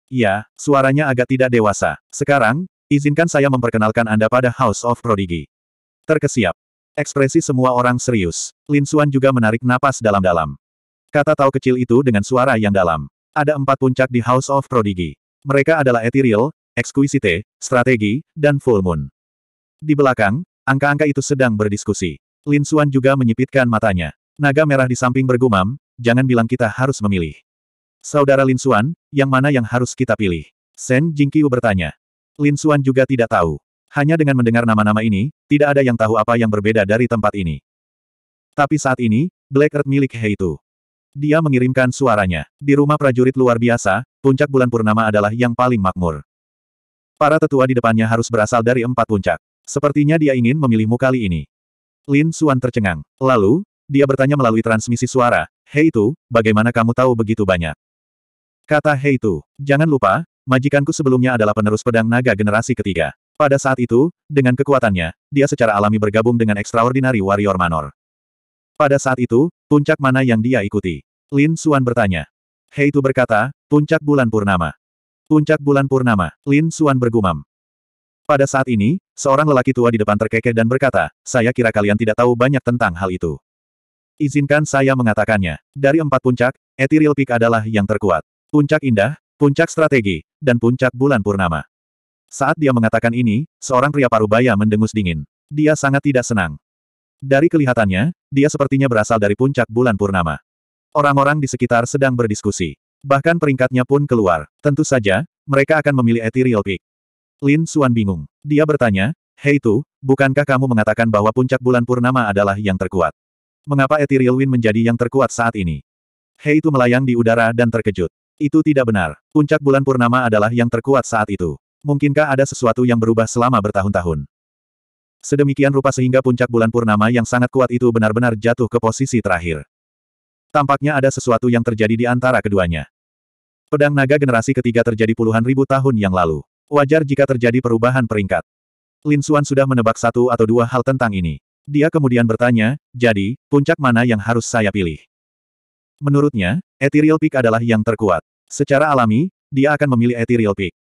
Ya, suaranya agak tidak dewasa. Sekarang, Izinkan saya memperkenalkan Anda pada House of Prodigy. Terkesiap. Ekspresi semua orang serius. Lin Xuan juga menarik napas dalam-dalam. Kata tahu kecil itu dengan suara yang dalam. Ada empat puncak di House of Prodigy. Mereka adalah Ethereal, Exquisite, Strategi, dan Full Moon. Di belakang, angka-angka itu sedang berdiskusi. Lin Xuan juga menyipitkan matanya. Naga merah di samping bergumam, jangan bilang kita harus memilih. Saudara Lin Xuan, yang mana yang harus kita pilih? Sen Jingqiu bertanya. Lin Suan juga tidak tahu. Hanya dengan mendengar nama-nama ini, tidak ada yang tahu apa yang berbeda dari tempat ini. Tapi saat ini, Black Earth milik He itu. Dia mengirimkan suaranya. Di rumah prajurit luar biasa, puncak bulan purnama adalah yang paling makmur. Para tetua di depannya harus berasal dari empat puncak. Sepertinya dia ingin memilihmu kali ini. Lin Suan tercengang. Lalu, dia bertanya melalui transmisi suara, Hei itu, bagaimana kamu tahu begitu banyak? Kata Hei itu, jangan lupa, Majikanku sebelumnya adalah penerus pedang naga generasi ketiga. Pada saat itu, dengan kekuatannya, dia secara alami bergabung dengan Extraordinary Warrior Manor. Pada saat itu, puncak mana yang dia ikuti? Lin Xuan bertanya. Hei itu berkata, puncak bulan purnama. Puncak bulan purnama, Lin Xuan bergumam. Pada saat ini, seorang lelaki tua di depan terkekeh dan berkata, saya kira kalian tidak tahu banyak tentang hal itu. Izinkan saya mengatakannya, dari empat puncak, Ethereal Peak adalah yang terkuat. Puncak indah, Puncak strategi, dan puncak bulan purnama. Saat dia mengatakan ini, seorang pria parubaya mendengus dingin. Dia sangat tidak senang. Dari kelihatannya, dia sepertinya berasal dari puncak bulan purnama. Orang-orang di sekitar sedang berdiskusi. Bahkan peringkatnya pun keluar. Tentu saja, mereka akan memilih Ethereal Peak. Lin Suan bingung. Dia bertanya, Hei Tu, bukankah kamu mengatakan bahwa puncak bulan purnama adalah yang terkuat? Mengapa Ethereal Wind menjadi yang terkuat saat ini? Hei Tu melayang di udara dan terkejut. Itu tidak benar. Puncak bulan purnama adalah yang terkuat saat itu. Mungkinkah ada sesuatu yang berubah selama bertahun-tahun? Sedemikian rupa sehingga puncak bulan purnama yang sangat kuat itu benar-benar jatuh ke posisi terakhir. Tampaknya ada sesuatu yang terjadi di antara keduanya. Pedang naga generasi ketiga terjadi puluhan ribu tahun yang lalu. Wajar jika terjadi perubahan peringkat. Lin Xuan sudah menebak satu atau dua hal tentang ini. Dia kemudian bertanya, jadi, puncak mana yang harus saya pilih? Menurutnya, Ethereal Peak adalah yang terkuat. Secara alami, dia akan memilih Ethereal Peak.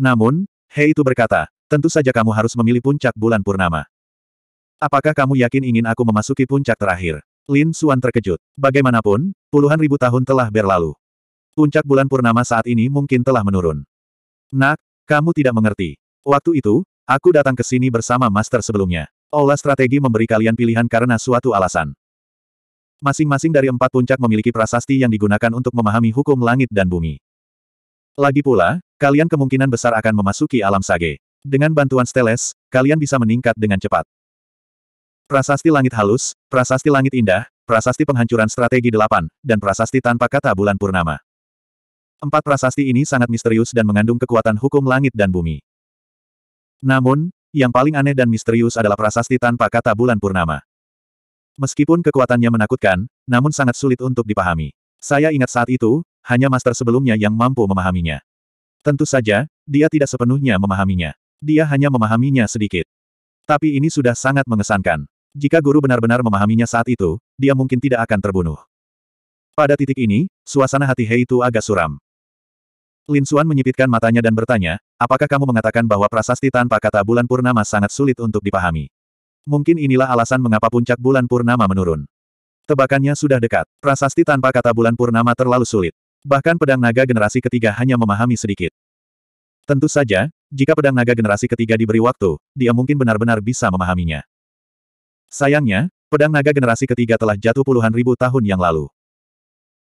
Namun, Hei itu berkata, tentu saja kamu harus memilih puncak bulan purnama. Apakah kamu yakin ingin aku memasuki puncak terakhir? Lin Suan terkejut. Bagaimanapun, puluhan ribu tahun telah berlalu. Puncak bulan purnama saat ini mungkin telah menurun. Nak, kamu tidak mengerti. Waktu itu, aku datang ke sini bersama master sebelumnya. Olah strategi memberi kalian pilihan karena suatu alasan. Masing-masing dari empat puncak memiliki prasasti yang digunakan untuk memahami hukum langit dan bumi. Lagi pula, kalian kemungkinan besar akan memasuki alam sage. Dengan bantuan steles, kalian bisa meningkat dengan cepat. Prasasti langit halus, prasasti langit indah, prasasti penghancuran strategi delapan, dan prasasti tanpa kata bulan purnama. Empat prasasti ini sangat misterius dan mengandung kekuatan hukum langit dan bumi. Namun, yang paling aneh dan misterius adalah prasasti tanpa kata bulan purnama. Meskipun kekuatannya menakutkan, namun sangat sulit untuk dipahami. Saya ingat saat itu, hanya master sebelumnya yang mampu memahaminya. Tentu saja, dia tidak sepenuhnya memahaminya. Dia hanya memahaminya sedikit. Tapi ini sudah sangat mengesankan. Jika guru benar-benar memahaminya saat itu, dia mungkin tidak akan terbunuh. Pada titik ini, suasana hati Hei itu agak suram. Lin Suan menyipitkan matanya dan bertanya, apakah kamu mengatakan bahwa prasasti tanpa kata bulan purnama sangat sulit untuk dipahami? Mungkin inilah alasan mengapa puncak bulan purnama menurun. Tebakannya sudah dekat. Prasasti tanpa kata bulan purnama terlalu sulit. Bahkan pedang naga generasi ketiga hanya memahami sedikit. Tentu saja, jika pedang naga generasi ketiga diberi waktu, dia mungkin benar-benar bisa memahaminya. Sayangnya, pedang naga generasi ketiga telah jatuh puluhan ribu tahun yang lalu.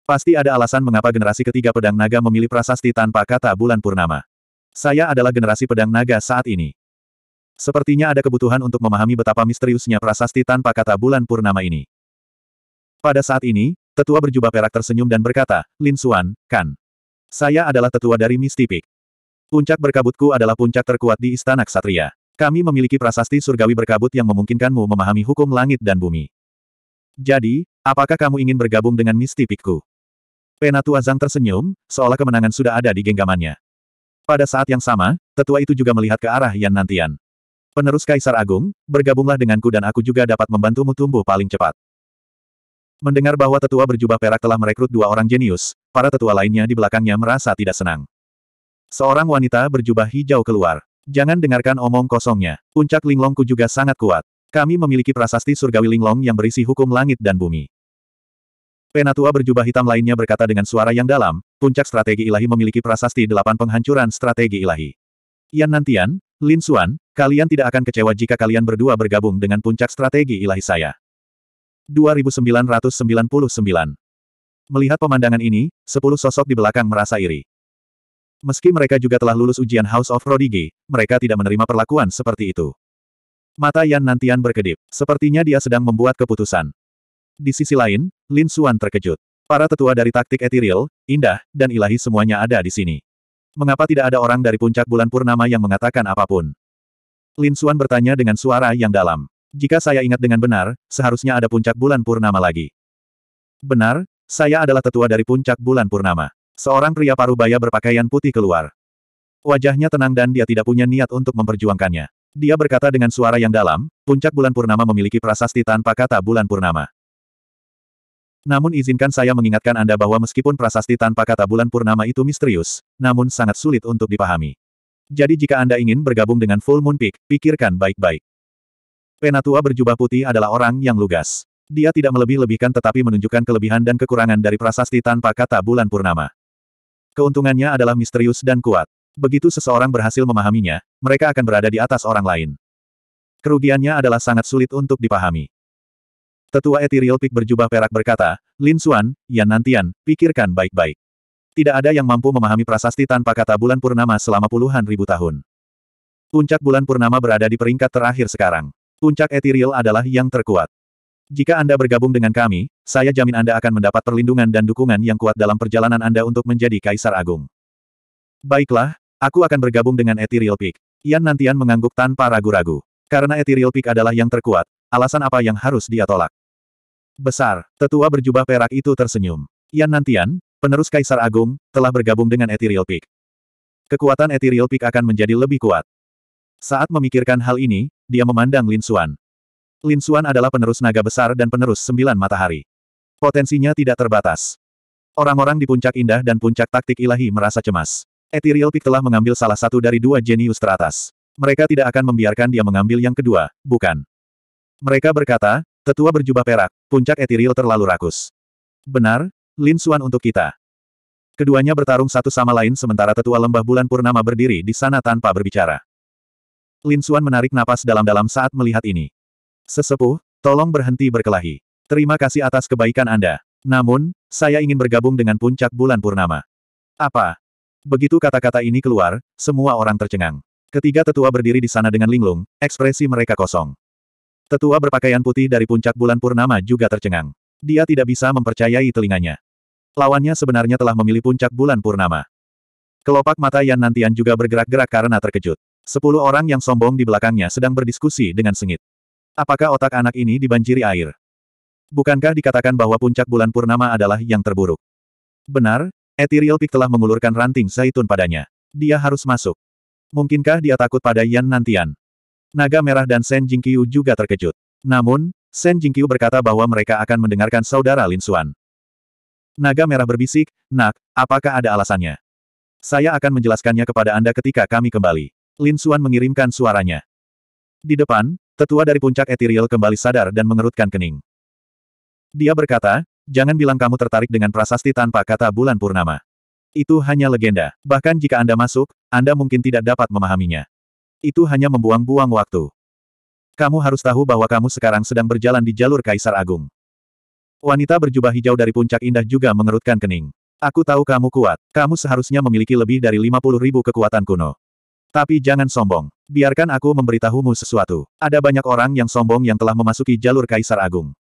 Pasti ada alasan mengapa generasi ketiga pedang naga memilih prasasti tanpa kata bulan purnama. Saya adalah generasi pedang naga saat ini. Sepertinya ada kebutuhan untuk memahami betapa misteriusnya prasasti tanpa kata bulan purnama ini. Pada saat ini, tetua berjubah perak tersenyum dan berkata, Lin Suan, kan. Saya adalah tetua dari Mistipik. Puncak berkabutku adalah puncak terkuat di Istana Ksatria. Kami memiliki prasasti surgawi berkabut yang memungkinkanmu memahami hukum langit dan bumi. Jadi, apakah kamu ingin bergabung dengan Mistipikku? Penatua Zhang tersenyum, seolah kemenangan sudah ada di genggamannya. Pada saat yang sama, tetua itu juga melihat ke arah Yan Nantian. Penerus Kaisar Agung, bergabunglah denganku dan aku juga dapat membantumu tumbuh paling cepat. Mendengar bahwa tetua berjubah perak telah merekrut dua orang jenius, para tetua lainnya di belakangnya merasa tidak senang. Seorang wanita berjubah hijau keluar. Jangan dengarkan omong kosongnya. Puncak linglongku juga sangat kuat. Kami memiliki prasasti surgawi linglong yang berisi hukum langit dan bumi. Penatua berjubah hitam lainnya berkata dengan suara yang dalam, puncak strategi ilahi memiliki prasasti delapan penghancuran strategi ilahi. Yan Nantian, Lin Xuan, kalian tidak akan kecewa jika kalian berdua bergabung dengan puncak strategi ilahi saya. 2999 Melihat pemandangan ini, sepuluh sosok di belakang merasa iri. Meski mereka juga telah lulus ujian House of Prodigy, mereka tidak menerima perlakuan seperti itu. Mata Yan Nantian berkedip. Sepertinya dia sedang membuat keputusan. Di sisi lain, Lin Xuan terkejut. Para tetua dari taktik etiril, indah, dan ilahi semuanya ada di sini. Mengapa tidak ada orang dari puncak bulan purnama yang mengatakan apapun? Lin Xuan bertanya dengan suara yang dalam. Jika saya ingat dengan benar, seharusnya ada puncak bulan purnama lagi. Benar, saya adalah tetua dari puncak bulan purnama. Seorang pria parubaya berpakaian putih keluar. Wajahnya tenang dan dia tidak punya niat untuk memperjuangkannya. Dia berkata dengan suara yang dalam, puncak bulan purnama memiliki prasasti tanpa kata bulan purnama. Namun izinkan saya mengingatkan Anda bahwa meskipun prasasti tanpa kata bulan purnama itu misterius, namun sangat sulit untuk dipahami. Jadi jika Anda ingin bergabung dengan Full Moon Peak, pikirkan baik-baik. Penatua berjubah putih adalah orang yang lugas. Dia tidak melebih-lebihkan tetapi menunjukkan kelebihan dan kekurangan dari prasasti tanpa kata bulan purnama. Keuntungannya adalah misterius dan kuat. Begitu seseorang berhasil memahaminya, mereka akan berada di atas orang lain. Kerugiannya adalah sangat sulit untuk dipahami. Tetua Ethereal Peak berjubah perak berkata, Lin Xuan, Yan Nantian, pikirkan baik-baik. Tidak ada yang mampu memahami prasasti tanpa kata bulan purnama selama puluhan ribu tahun. Puncak bulan purnama berada di peringkat terakhir sekarang. Puncak Ethereal adalah yang terkuat. Jika Anda bergabung dengan kami, saya jamin Anda akan mendapat perlindungan dan dukungan yang kuat dalam perjalanan Anda untuk menjadi Kaisar Agung. Baiklah, aku akan bergabung dengan Ethereal Peak. Yan Nantian mengangguk tanpa ragu-ragu. Karena Ethereal Peak adalah yang terkuat, alasan apa yang harus dia tolak? Besar, tetua berjubah perak itu tersenyum. Yan Nantian, penerus Kaisar Agung, telah bergabung dengan Ethereal Peak. Kekuatan Ethereal Peak akan menjadi lebih kuat. Saat memikirkan hal ini, dia memandang Lin Xuan. Lin Xuan adalah penerus naga besar dan penerus sembilan matahari. Potensinya tidak terbatas. Orang-orang di puncak indah dan puncak taktik ilahi merasa cemas. Ethereal Peak telah mengambil salah satu dari dua jenius teratas. Mereka tidak akan membiarkan dia mengambil yang kedua, bukan? Mereka berkata, Tetua berjubah perak, puncak etiril terlalu rakus. Benar, Lin Xuan untuk kita. Keduanya bertarung satu sama lain sementara tetua lembah bulan purnama berdiri di sana tanpa berbicara. Lin Xuan menarik napas dalam-dalam saat melihat ini. Sesepuh, tolong berhenti berkelahi. Terima kasih atas kebaikan Anda. Namun, saya ingin bergabung dengan puncak bulan purnama. Apa? Begitu kata-kata ini keluar, semua orang tercengang. Ketiga tetua berdiri di sana dengan linglung, ekspresi mereka kosong. Tetua berpakaian putih dari puncak bulan purnama juga tercengang. Dia tidak bisa mempercayai telinganya. Lawannya sebenarnya telah memilih puncak bulan purnama. Kelopak mata Yan Nantian juga bergerak-gerak karena terkejut. Sepuluh orang yang sombong di belakangnya sedang berdiskusi dengan sengit. Apakah otak anak ini dibanjiri air? Bukankah dikatakan bahwa puncak bulan purnama adalah yang terburuk? Benar, Ethereal Peak telah mengulurkan ranting zaitun padanya. Dia harus masuk. Mungkinkah dia takut pada Yan Nantian? Naga Merah dan Shen Jingqiu juga terkejut. Namun, Shen Jingqiu berkata bahwa mereka akan mendengarkan saudara Lin Xuan. Naga Merah berbisik, Nak, apakah ada alasannya? Saya akan menjelaskannya kepada Anda ketika kami kembali. Lin Xuan mengirimkan suaranya. Di depan, tetua dari puncak etiril kembali sadar dan mengerutkan kening. Dia berkata, jangan bilang kamu tertarik dengan prasasti tanpa kata bulan purnama. Itu hanya legenda. Bahkan jika Anda masuk, Anda mungkin tidak dapat memahaminya. Itu hanya membuang-buang waktu. Kamu harus tahu bahwa kamu sekarang sedang berjalan di jalur Kaisar Agung. Wanita berjubah hijau dari puncak indah juga mengerutkan kening. Aku tahu kamu kuat. Kamu seharusnya memiliki lebih dari 50 ribu kekuatan kuno. Tapi jangan sombong. Biarkan aku memberitahumu sesuatu. Ada banyak orang yang sombong yang telah memasuki jalur Kaisar Agung.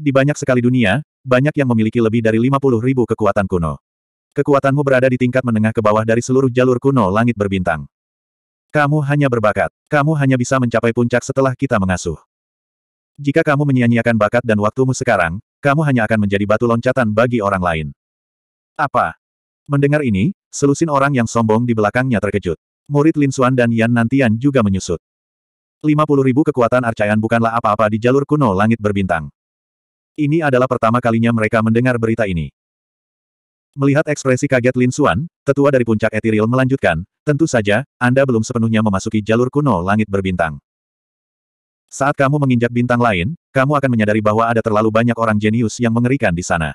Di banyak sekali dunia, banyak yang memiliki lebih dari 50 ribu kekuatan kuno. Kekuatanmu berada di tingkat menengah ke bawah dari seluruh jalur kuno langit berbintang. Kamu hanya berbakat. Kamu hanya bisa mencapai puncak setelah kita mengasuh. Jika kamu menyia-nyiakan bakat dan waktumu sekarang, kamu hanya akan menjadi batu loncatan bagi orang lain. Apa? Mendengar ini, selusin orang yang sombong di belakangnya terkejut. Murid Lin Suan dan Yan Nantian juga menyusut. 50 ribu kekuatan arcaian bukanlah apa-apa di jalur kuno langit berbintang. Ini adalah pertama kalinya mereka mendengar berita ini. Melihat ekspresi kaget Lin Xuan, tetua dari puncak Ethereal melanjutkan, tentu saja, Anda belum sepenuhnya memasuki jalur kuno langit berbintang. Saat kamu menginjak bintang lain, kamu akan menyadari bahwa ada terlalu banyak orang jenius yang mengerikan di sana.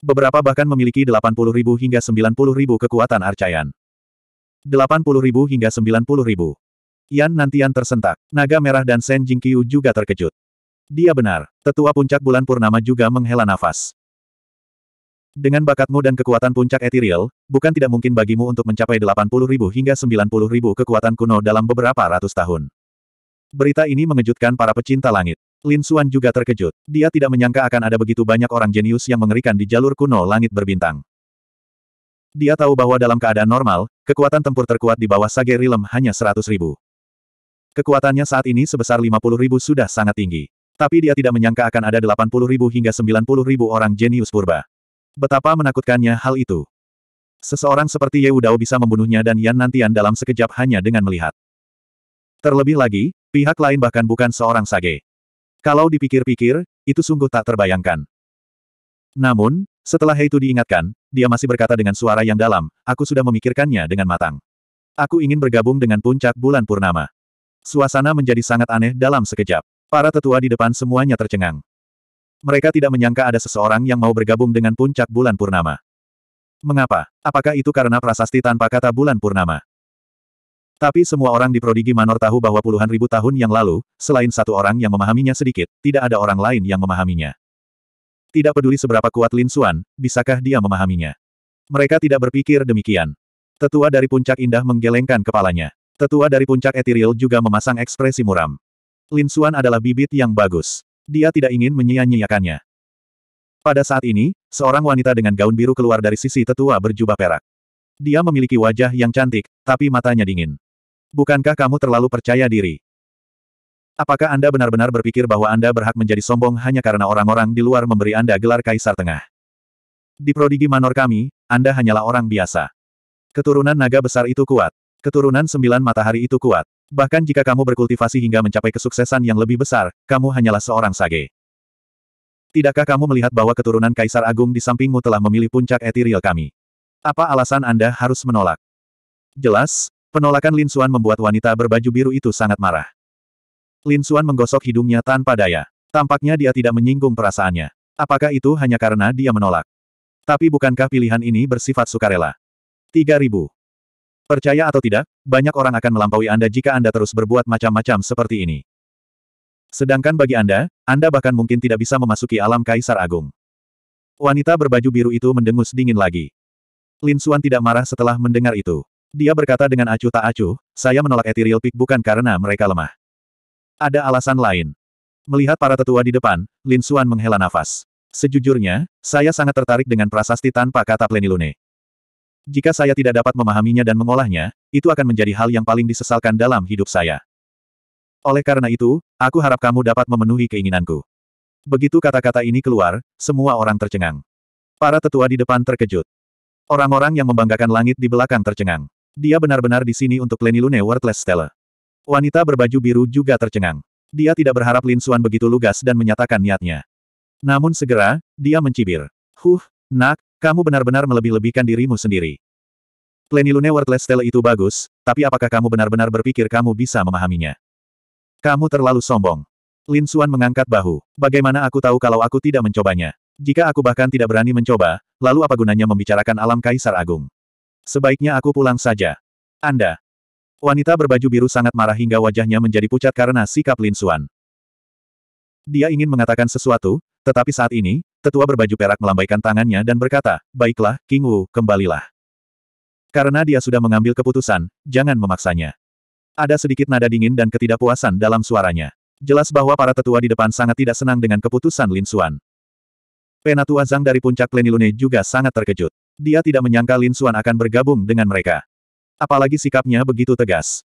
Beberapa bahkan memiliki 80 ribu hingga 90 ribu kekuatan arcayan. ribu hingga 90 ribu. Yan Nantian tersentak. Naga Merah dan Sen Jingqiu juga terkejut. Dia benar. Tetua Puncak Bulan Purnama juga menghela nafas. Dengan bakatmu dan kekuatan puncak etiril, bukan tidak mungkin bagimu untuk mencapai 80.000 hingga 90.000 kekuatan kuno dalam beberapa ratus tahun. Berita ini mengejutkan para pecinta langit. Lin Suan juga terkejut. Dia tidak menyangka akan ada begitu banyak orang jenius yang mengerikan di jalur kuno langit berbintang. Dia tahu bahwa dalam keadaan normal, kekuatan tempur terkuat di bawah Sage Rilem hanya 100.000. Kekuatannya saat ini sebesar 50.000 sudah sangat tinggi. Tapi dia tidak menyangka akan ada 80.000 hingga 90.000 orang jenius purba. Betapa menakutkannya hal itu. Seseorang seperti Ye Yeudao bisa membunuhnya dan Yan Nantian dalam sekejap hanya dengan melihat. Terlebih lagi, pihak lain bahkan bukan seorang sage. Kalau dipikir-pikir, itu sungguh tak terbayangkan. Namun, setelah itu diingatkan, dia masih berkata dengan suara yang dalam, aku sudah memikirkannya dengan matang. Aku ingin bergabung dengan puncak bulan purnama. Suasana menjadi sangat aneh dalam sekejap. Para tetua di depan semuanya tercengang. Mereka tidak menyangka ada seseorang yang mau bergabung dengan puncak bulan purnama. Mengapa? Apakah itu karena prasasti tanpa kata bulan purnama? Tapi semua orang di Prodigi Manor tahu bahwa puluhan ribu tahun yang lalu, selain satu orang yang memahaminya sedikit, tidak ada orang lain yang memahaminya. Tidak peduli seberapa kuat Lin Suan, bisakah dia memahaminya? Mereka tidak berpikir demikian. Tetua dari puncak indah menggelengkan kepalanya. Tetua dari puncak etiril juga memasang ekspresi muram. Lin Suan adalah bibit yang bagus. Dia tidak ingin menyia-nyiakannya. Pada saat ini, seorang wanita dengan gaun biru keluar dari sisi tetua berjubah perak. Dia memiliki wajah yang cantik, tapi matanya dingin. Bukankah kamu terlalu percaya diri? Apakah Anda benar-benar berpikir bahwa Anda berhak menjadi sombong hanya karena orang-orang di luar memberi Anda gelar kaisar tengah? Di prodigi manor kami, Anda hanyalah orang biasa. Keturunan naga besar itu kuat. Keturunan sembilan matahari itu kuat. Bahkan jika kamu berkultivasi hingga mencapai kesuksesan yang lebih besar, kamu hanyalah seorang sage. Tidakkah kamu melihat bahwa keturunan Kaisar Agung di sampingmu telah memilih puncak etiril kami? Apa alasan Anda harus menolak? Jelas, penolakan Lin Xuan membuat wanita berbaju biru itu sangat marah. Lin Xuan menggosok hidungnya tanpa daya. Tampaknya dia tidak menyinggung perasaannya. Apakah itu hanya karena dia menolak? Tapi bukankah pilihan ini bersifat sukarela? 3000. Percaya atau tidak, banyak orang akan melampaui Anda jika Anda terus berbuat macam-macam seperti ini. Sedangkan bagi Anda, Anda bahkan mungkin tidak bisa memasuki alam Kaisar Agung. Wanita berbaju biru itu mendengus dingin lagi. Lin Suan tidak marah setelah mendengar itu. Dia berkata dengan acuh tak acuh, saya menolak Ethereal Peak bukan karena mereka lemah. Ada alasan lain. Melihat para tetua di depan, Lin Suan menghela nafas. Sejujurnya, saya sangat tertarik dengan prasasti tanpa kata Plenilune. Jika saya tidak dapat memahaminya dan mengolahnya, itu akan menjadi hal yang paling disesalkan dalam hidup saya. Oleh karena itu, aku harap kamu dapat memenuhi keinginanku. Begitu kata-kata ini keluar, semua orang tercengang. Para tetua di depan terkejut. Orang-orang yang membanggakan langit di belakang tercengang. Dia benar-benar di sini untuk Lenilune Worthless Stella. Wanita berbaju biru juga tercengang. Dia tidak berharap Lin Suan begitu lugas dan menyatakan niatnya. Namun segera, dia mencibir. Huh, nak, kamu benar-benar melebih-lebihkan dirimu sendiri. Plenilune Worthless Tale itu bagus, tapi apakah kamu benar-benar berpikir kamu bisa memahaminya? Kamu terlalu sombong. Lin Xuan mengangkat bahu. Bagaimana aku tahu kalau aku tidak mencobanya? Jika aku bahkan tidak berani mencoba, lalu apa gunanya membicarakan alam Kaisar Agung? Sebaiknya aku pulang saja. Anda. Wanita berbaju biru sangat marah hingga wajahnya menjadi pucat karena sikap Lin Xuan. Dia ingin mengatakan sesuatu, tetapi saat ini, Tetua berbaju perak melambaikan tangannya dan berkata, Baiklah, King Wu, kembalilah. Karena dia sudah mengambil keputusan, jangan memaksanya. Ada sedikit nada dingin dan ketidakpuasan dalam suaranya. Jelas bahwa para tetua di depan sangat tidak senang dengan keputusan Lin Xuan. Penatua Zhang dari puncak Lenilune juga sangat terkejut. Dia tidak menyangka Lin Xuan akan bergabung dengan mereka. Apalagi sikapnya begitu tegas.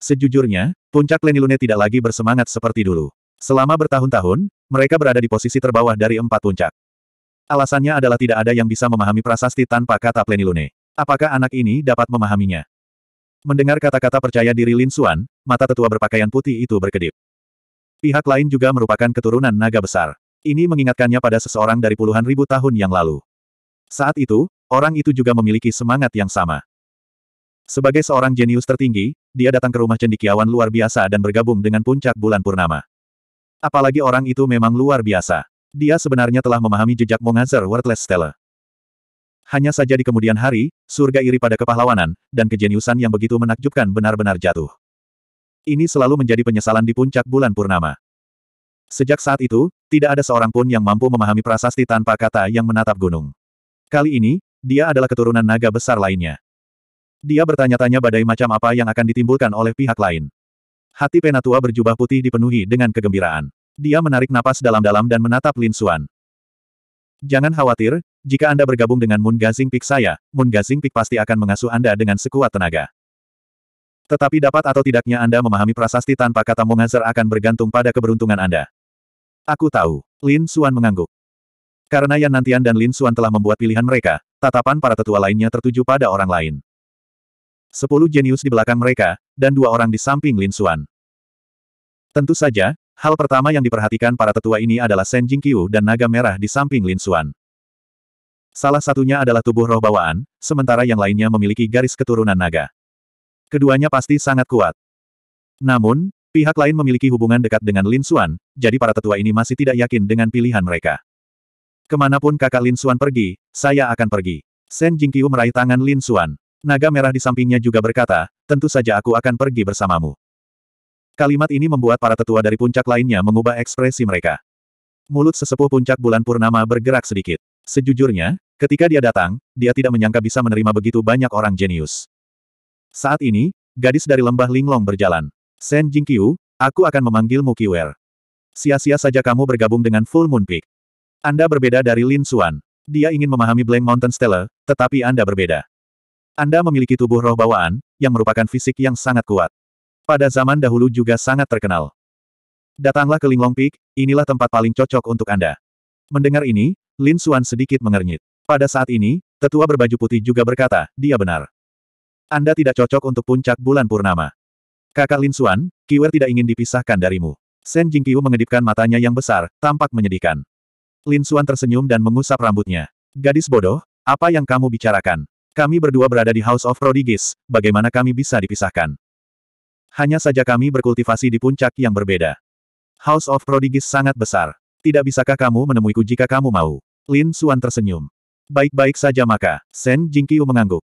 Sejujurnya, puncak Lenilune tidak lagi bersemangat seperti dulu. Selama bertahun-tahun, mereka berada di posisi terbawah dari empat puncak. Alasannya adalah tidak ada yang bisa memahami prasasti tanpa kata plenilune. Apakah anak ini dapat memahaminya? Mendengar kata-kata percaya diri Lin Suan, mata tetua berpakaian putih itu berkedip. Pihak lain juga merupakan keturunan naga besar. Ini mengingatkannya pada seseorang dari puluhan ribu tahun yang lalu. Saat itu, orang itu juga memiliki semangat yang sama. Sebagai seorang jenius tertinggi, dia datang ke rumah cendikiawan luar biasa dan bergabung dengan puncak bulan purnama. Apalagi orang itu memang luar biasa. Dia sebenarnya telah memahami jejak Mongazer Worthless Stella. Hanya saja di kemudian hari, surga iri pada kepahlawanan, dan kejeniusan yang begitu menakjubkan benar-benar jatuh. Ini selalu menjadi penyesalan di puncak bulan purnama. Sejak saat itu, tidak ada seorang pun yang mampu memahami prasasti tanpa kata yang menatap gunung. Kali ini, dia adalah keturunan naga besar lainnya. Dia bertanya-tanya badai macam apa yang akan ditimbulkan oleh pihak lain. Hati Penatua berjubah putih dipenuhi dengan kegembiraan. Dia menarik napas dalam-dalam dan menatap Lin Xuan. Jangan khawatir, jika Anda bergabung dengan Moon Gazing Peak saya, Moon Gazing Peak pasti akan mengasuh Anda dengan sekuat tenaga. Tetapi dapat atau tidaknya Anda memahami prasasti tanpa kata Mongazer akan bergantung pada keberuntungan Anda. Aku tahu. Lin Xuan mengangguk. Karena Yan Nantian dan Lin Xuan telah membuat pilihan mereka, tatapan para tetua lainnya tertuju pada orang lain. Sepuluh jenius di belakang mereka, dan dua orang di samping Lin Xuan. Tentu saja, hal pertama yang diperhatikan para tetua ini adalah Shen Jingqiu dan naga merah di samping Lin Xuan. Salah satunya adalah tubuh roh bawaan, sementara yang lainnya memiliki garis keturunan naga. Keduanya pasti sangat kuat. Namun, pihak lain memiliki hubungan dekat dengan Lin Xuan, jadi para tetua ini masih tidak yakin dengan pilihan mereka. Kemanapun kakak Lin Xuan pergi, saya akan pergi. Shen Jingqiu meraih tangan Lin Xuan. Naga merah di sampingnya juga berkata, tentu saja aku akan pergi bersamamu. Kalimat ini membuat para tetua dari puncak lainnya mengubah ekspresi mereka. Mulut sesepuh puncak bulan purnama bergerak sedikit. Sejujurnya, ketika dia datang, dia tidak menyangka bisa menerima begitu banyak orang jenius. Saat ini, gadis dari lembah Linglong berjalan. Sen Jingqiu, aku akan memanggilmu Kiwer. Sia-sia saja kamu bergabung dengan Full Moon Peak. Anda berbeda dari Lin Xuan. Dia ingin memahami Blank Mountain Stella, tetapi Anda berbeda. Anda memiliki tubuh roh bawaan, yang merupakan fisik yang sangat kuat. Pada zaman dahulu juga sangat terkenal. Datanglah ke Linglong Peak, inilah tempat paling cocok untuk Anda. Mendengar ini, Lin Suan sedikit mengernyit. Pada saat ini, tetua berbaju putih juga berkata, dia benar. Anda tidak cocok untuk puncak bulan purnama. Kakak Lin Suan, Kiwer tidak ingin dipisahkan darimu. Shen Jingqiu mengedipkan matanya yang besar, tampak menyedihkan. Lin Suan tersenyum dan mengusap rambutnya. Gadis bodoh, apa yang kamu bicarakan? Kami berdua berada di House of Prodigies, bagaimana kami bisa dipisahkan? Hanya saja kami berkultivasi di puncak yang berbeda. House of Prodigies sangat besar. Tidak bisakah kamu menemuiku jika kamu mau? Lin Suan tersenyum. Baik-baik saja maka, Shen Jingqiu mengangguk.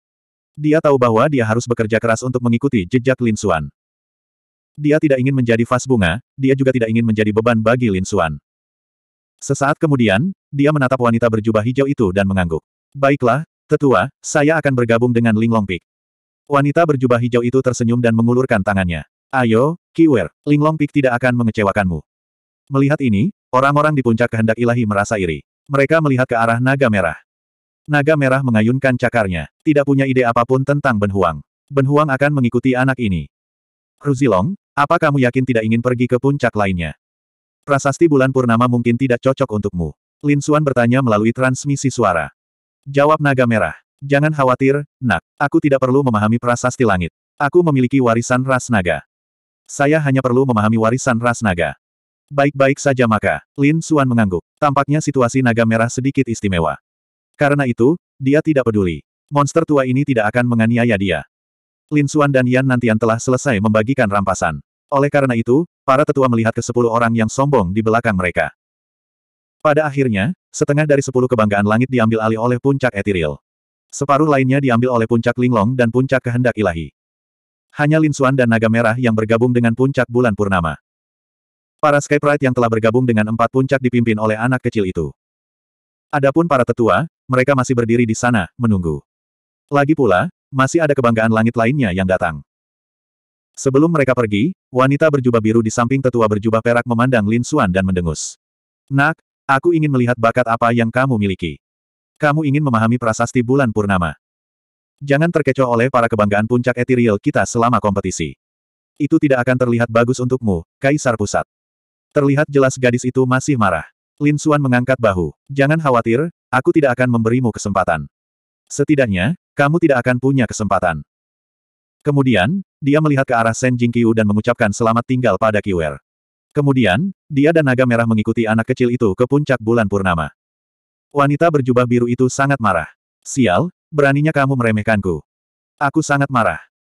Dia tahu bahwa dia harus bekerja keras untuk mengikuti jejak Lin Suan. Dia tidak ingin menjadi vas bunga, dia juga tidak ingin menjadi beban bagi Lin Suan. Sesaat kemudian, dia menatap wanita berjubah hijau itu dan mengangguk. Baiklah, Tetua, saya akan bergabung dengan Linglong Peak. Wanita berjubah hijau itu tersenyum dan mengulurkan tangannya. Ayo, Kiwer, Linglong Peak tidak akan mengecewakanmu. Melihat ini, orang-orang di puncak kehendak ilahi merasa iri. Mereka melihat ke arah naga merah. Naga merah mengayunkan cakarnya, tidak punya ide apapun tentang Ben Huang. Ben Huang akan mengikuti anak ini. Ruzilong, apa kamu yakin tidak ingin pergi ke puncak lainnya? Prasasti bulan purnama mungkin tidak cocok untukmu. Lin Xuan bertanya melalui transmisi suara. Jawab naga merah. Jangan khawatir, nak. Aku tidak perlu memahami prasasti langit. Aku memiliki warisan ras naga. Saya hanya perlu memahami warisan ras naga. Baik-baik saja maka, Lin Suan mengangguk. Tampaknya situasi naga merah sedikit istimewa. Karena itu, dia tidak peduli. Monster tua ini tidak akan menganiaya dia. Lin Suan dan Yan Nantian telah selesai membagikan rampasan. Oleh karena itu, para tetua melihat ke sepuluh orang yang sombong di belakang mereka. Pada akhirnya, setengah dari sepuluh kebanggaan langit diambil alih oleh puncak etiril. Separuh lainnya diambil oleh puncak linglong dan puncak kehendak ilahi. Hanya Lin Xuan dan Naga Merah yang bergabung dengan puncak bulan purnama. Para Sky yang telah bergabung dengan empat puncak dipimpin oleh anak kecil itu. Adapun para tetua, mereka masih berdiri di sana, menunggu. Lagi pula, masih ada kebanggaan langit lainnya yang datang. Sebelum mereka pergi, wanita berjubah biru di samping tetua berjubah perak memandang Lin Xuan dan mendengus. Nak, Aku ingin melihat bakat apa yang kamu miliki. Kamu ingin memahami prasasti bulan purnama. Jangan terkecoh oleh para kebanggaan puncak etiril kita selama kompetisi. Itu tidak akan terlihat bagus untukmu, Kaisar Pusat. Terlihat jelas gadis itu masih marah. Lin Xuan mengangkat bahu. Jangan khawatir, aku tidak akan memberimu kesempatan. Setidaknya, kamu tidak akan punya kesempatan. Kemudian, dia melihat ke arah Shen Jingqiu dan mengucapkan selamat tinggal pada Qiwer. Kemudian, dia dan naga merah mengikuti anak kecil itu ke puncak bulan purnama. Wanita berjubah biru itu sangat marah. Sial, beraninya kamu meremehkanku. Aku sangat marah.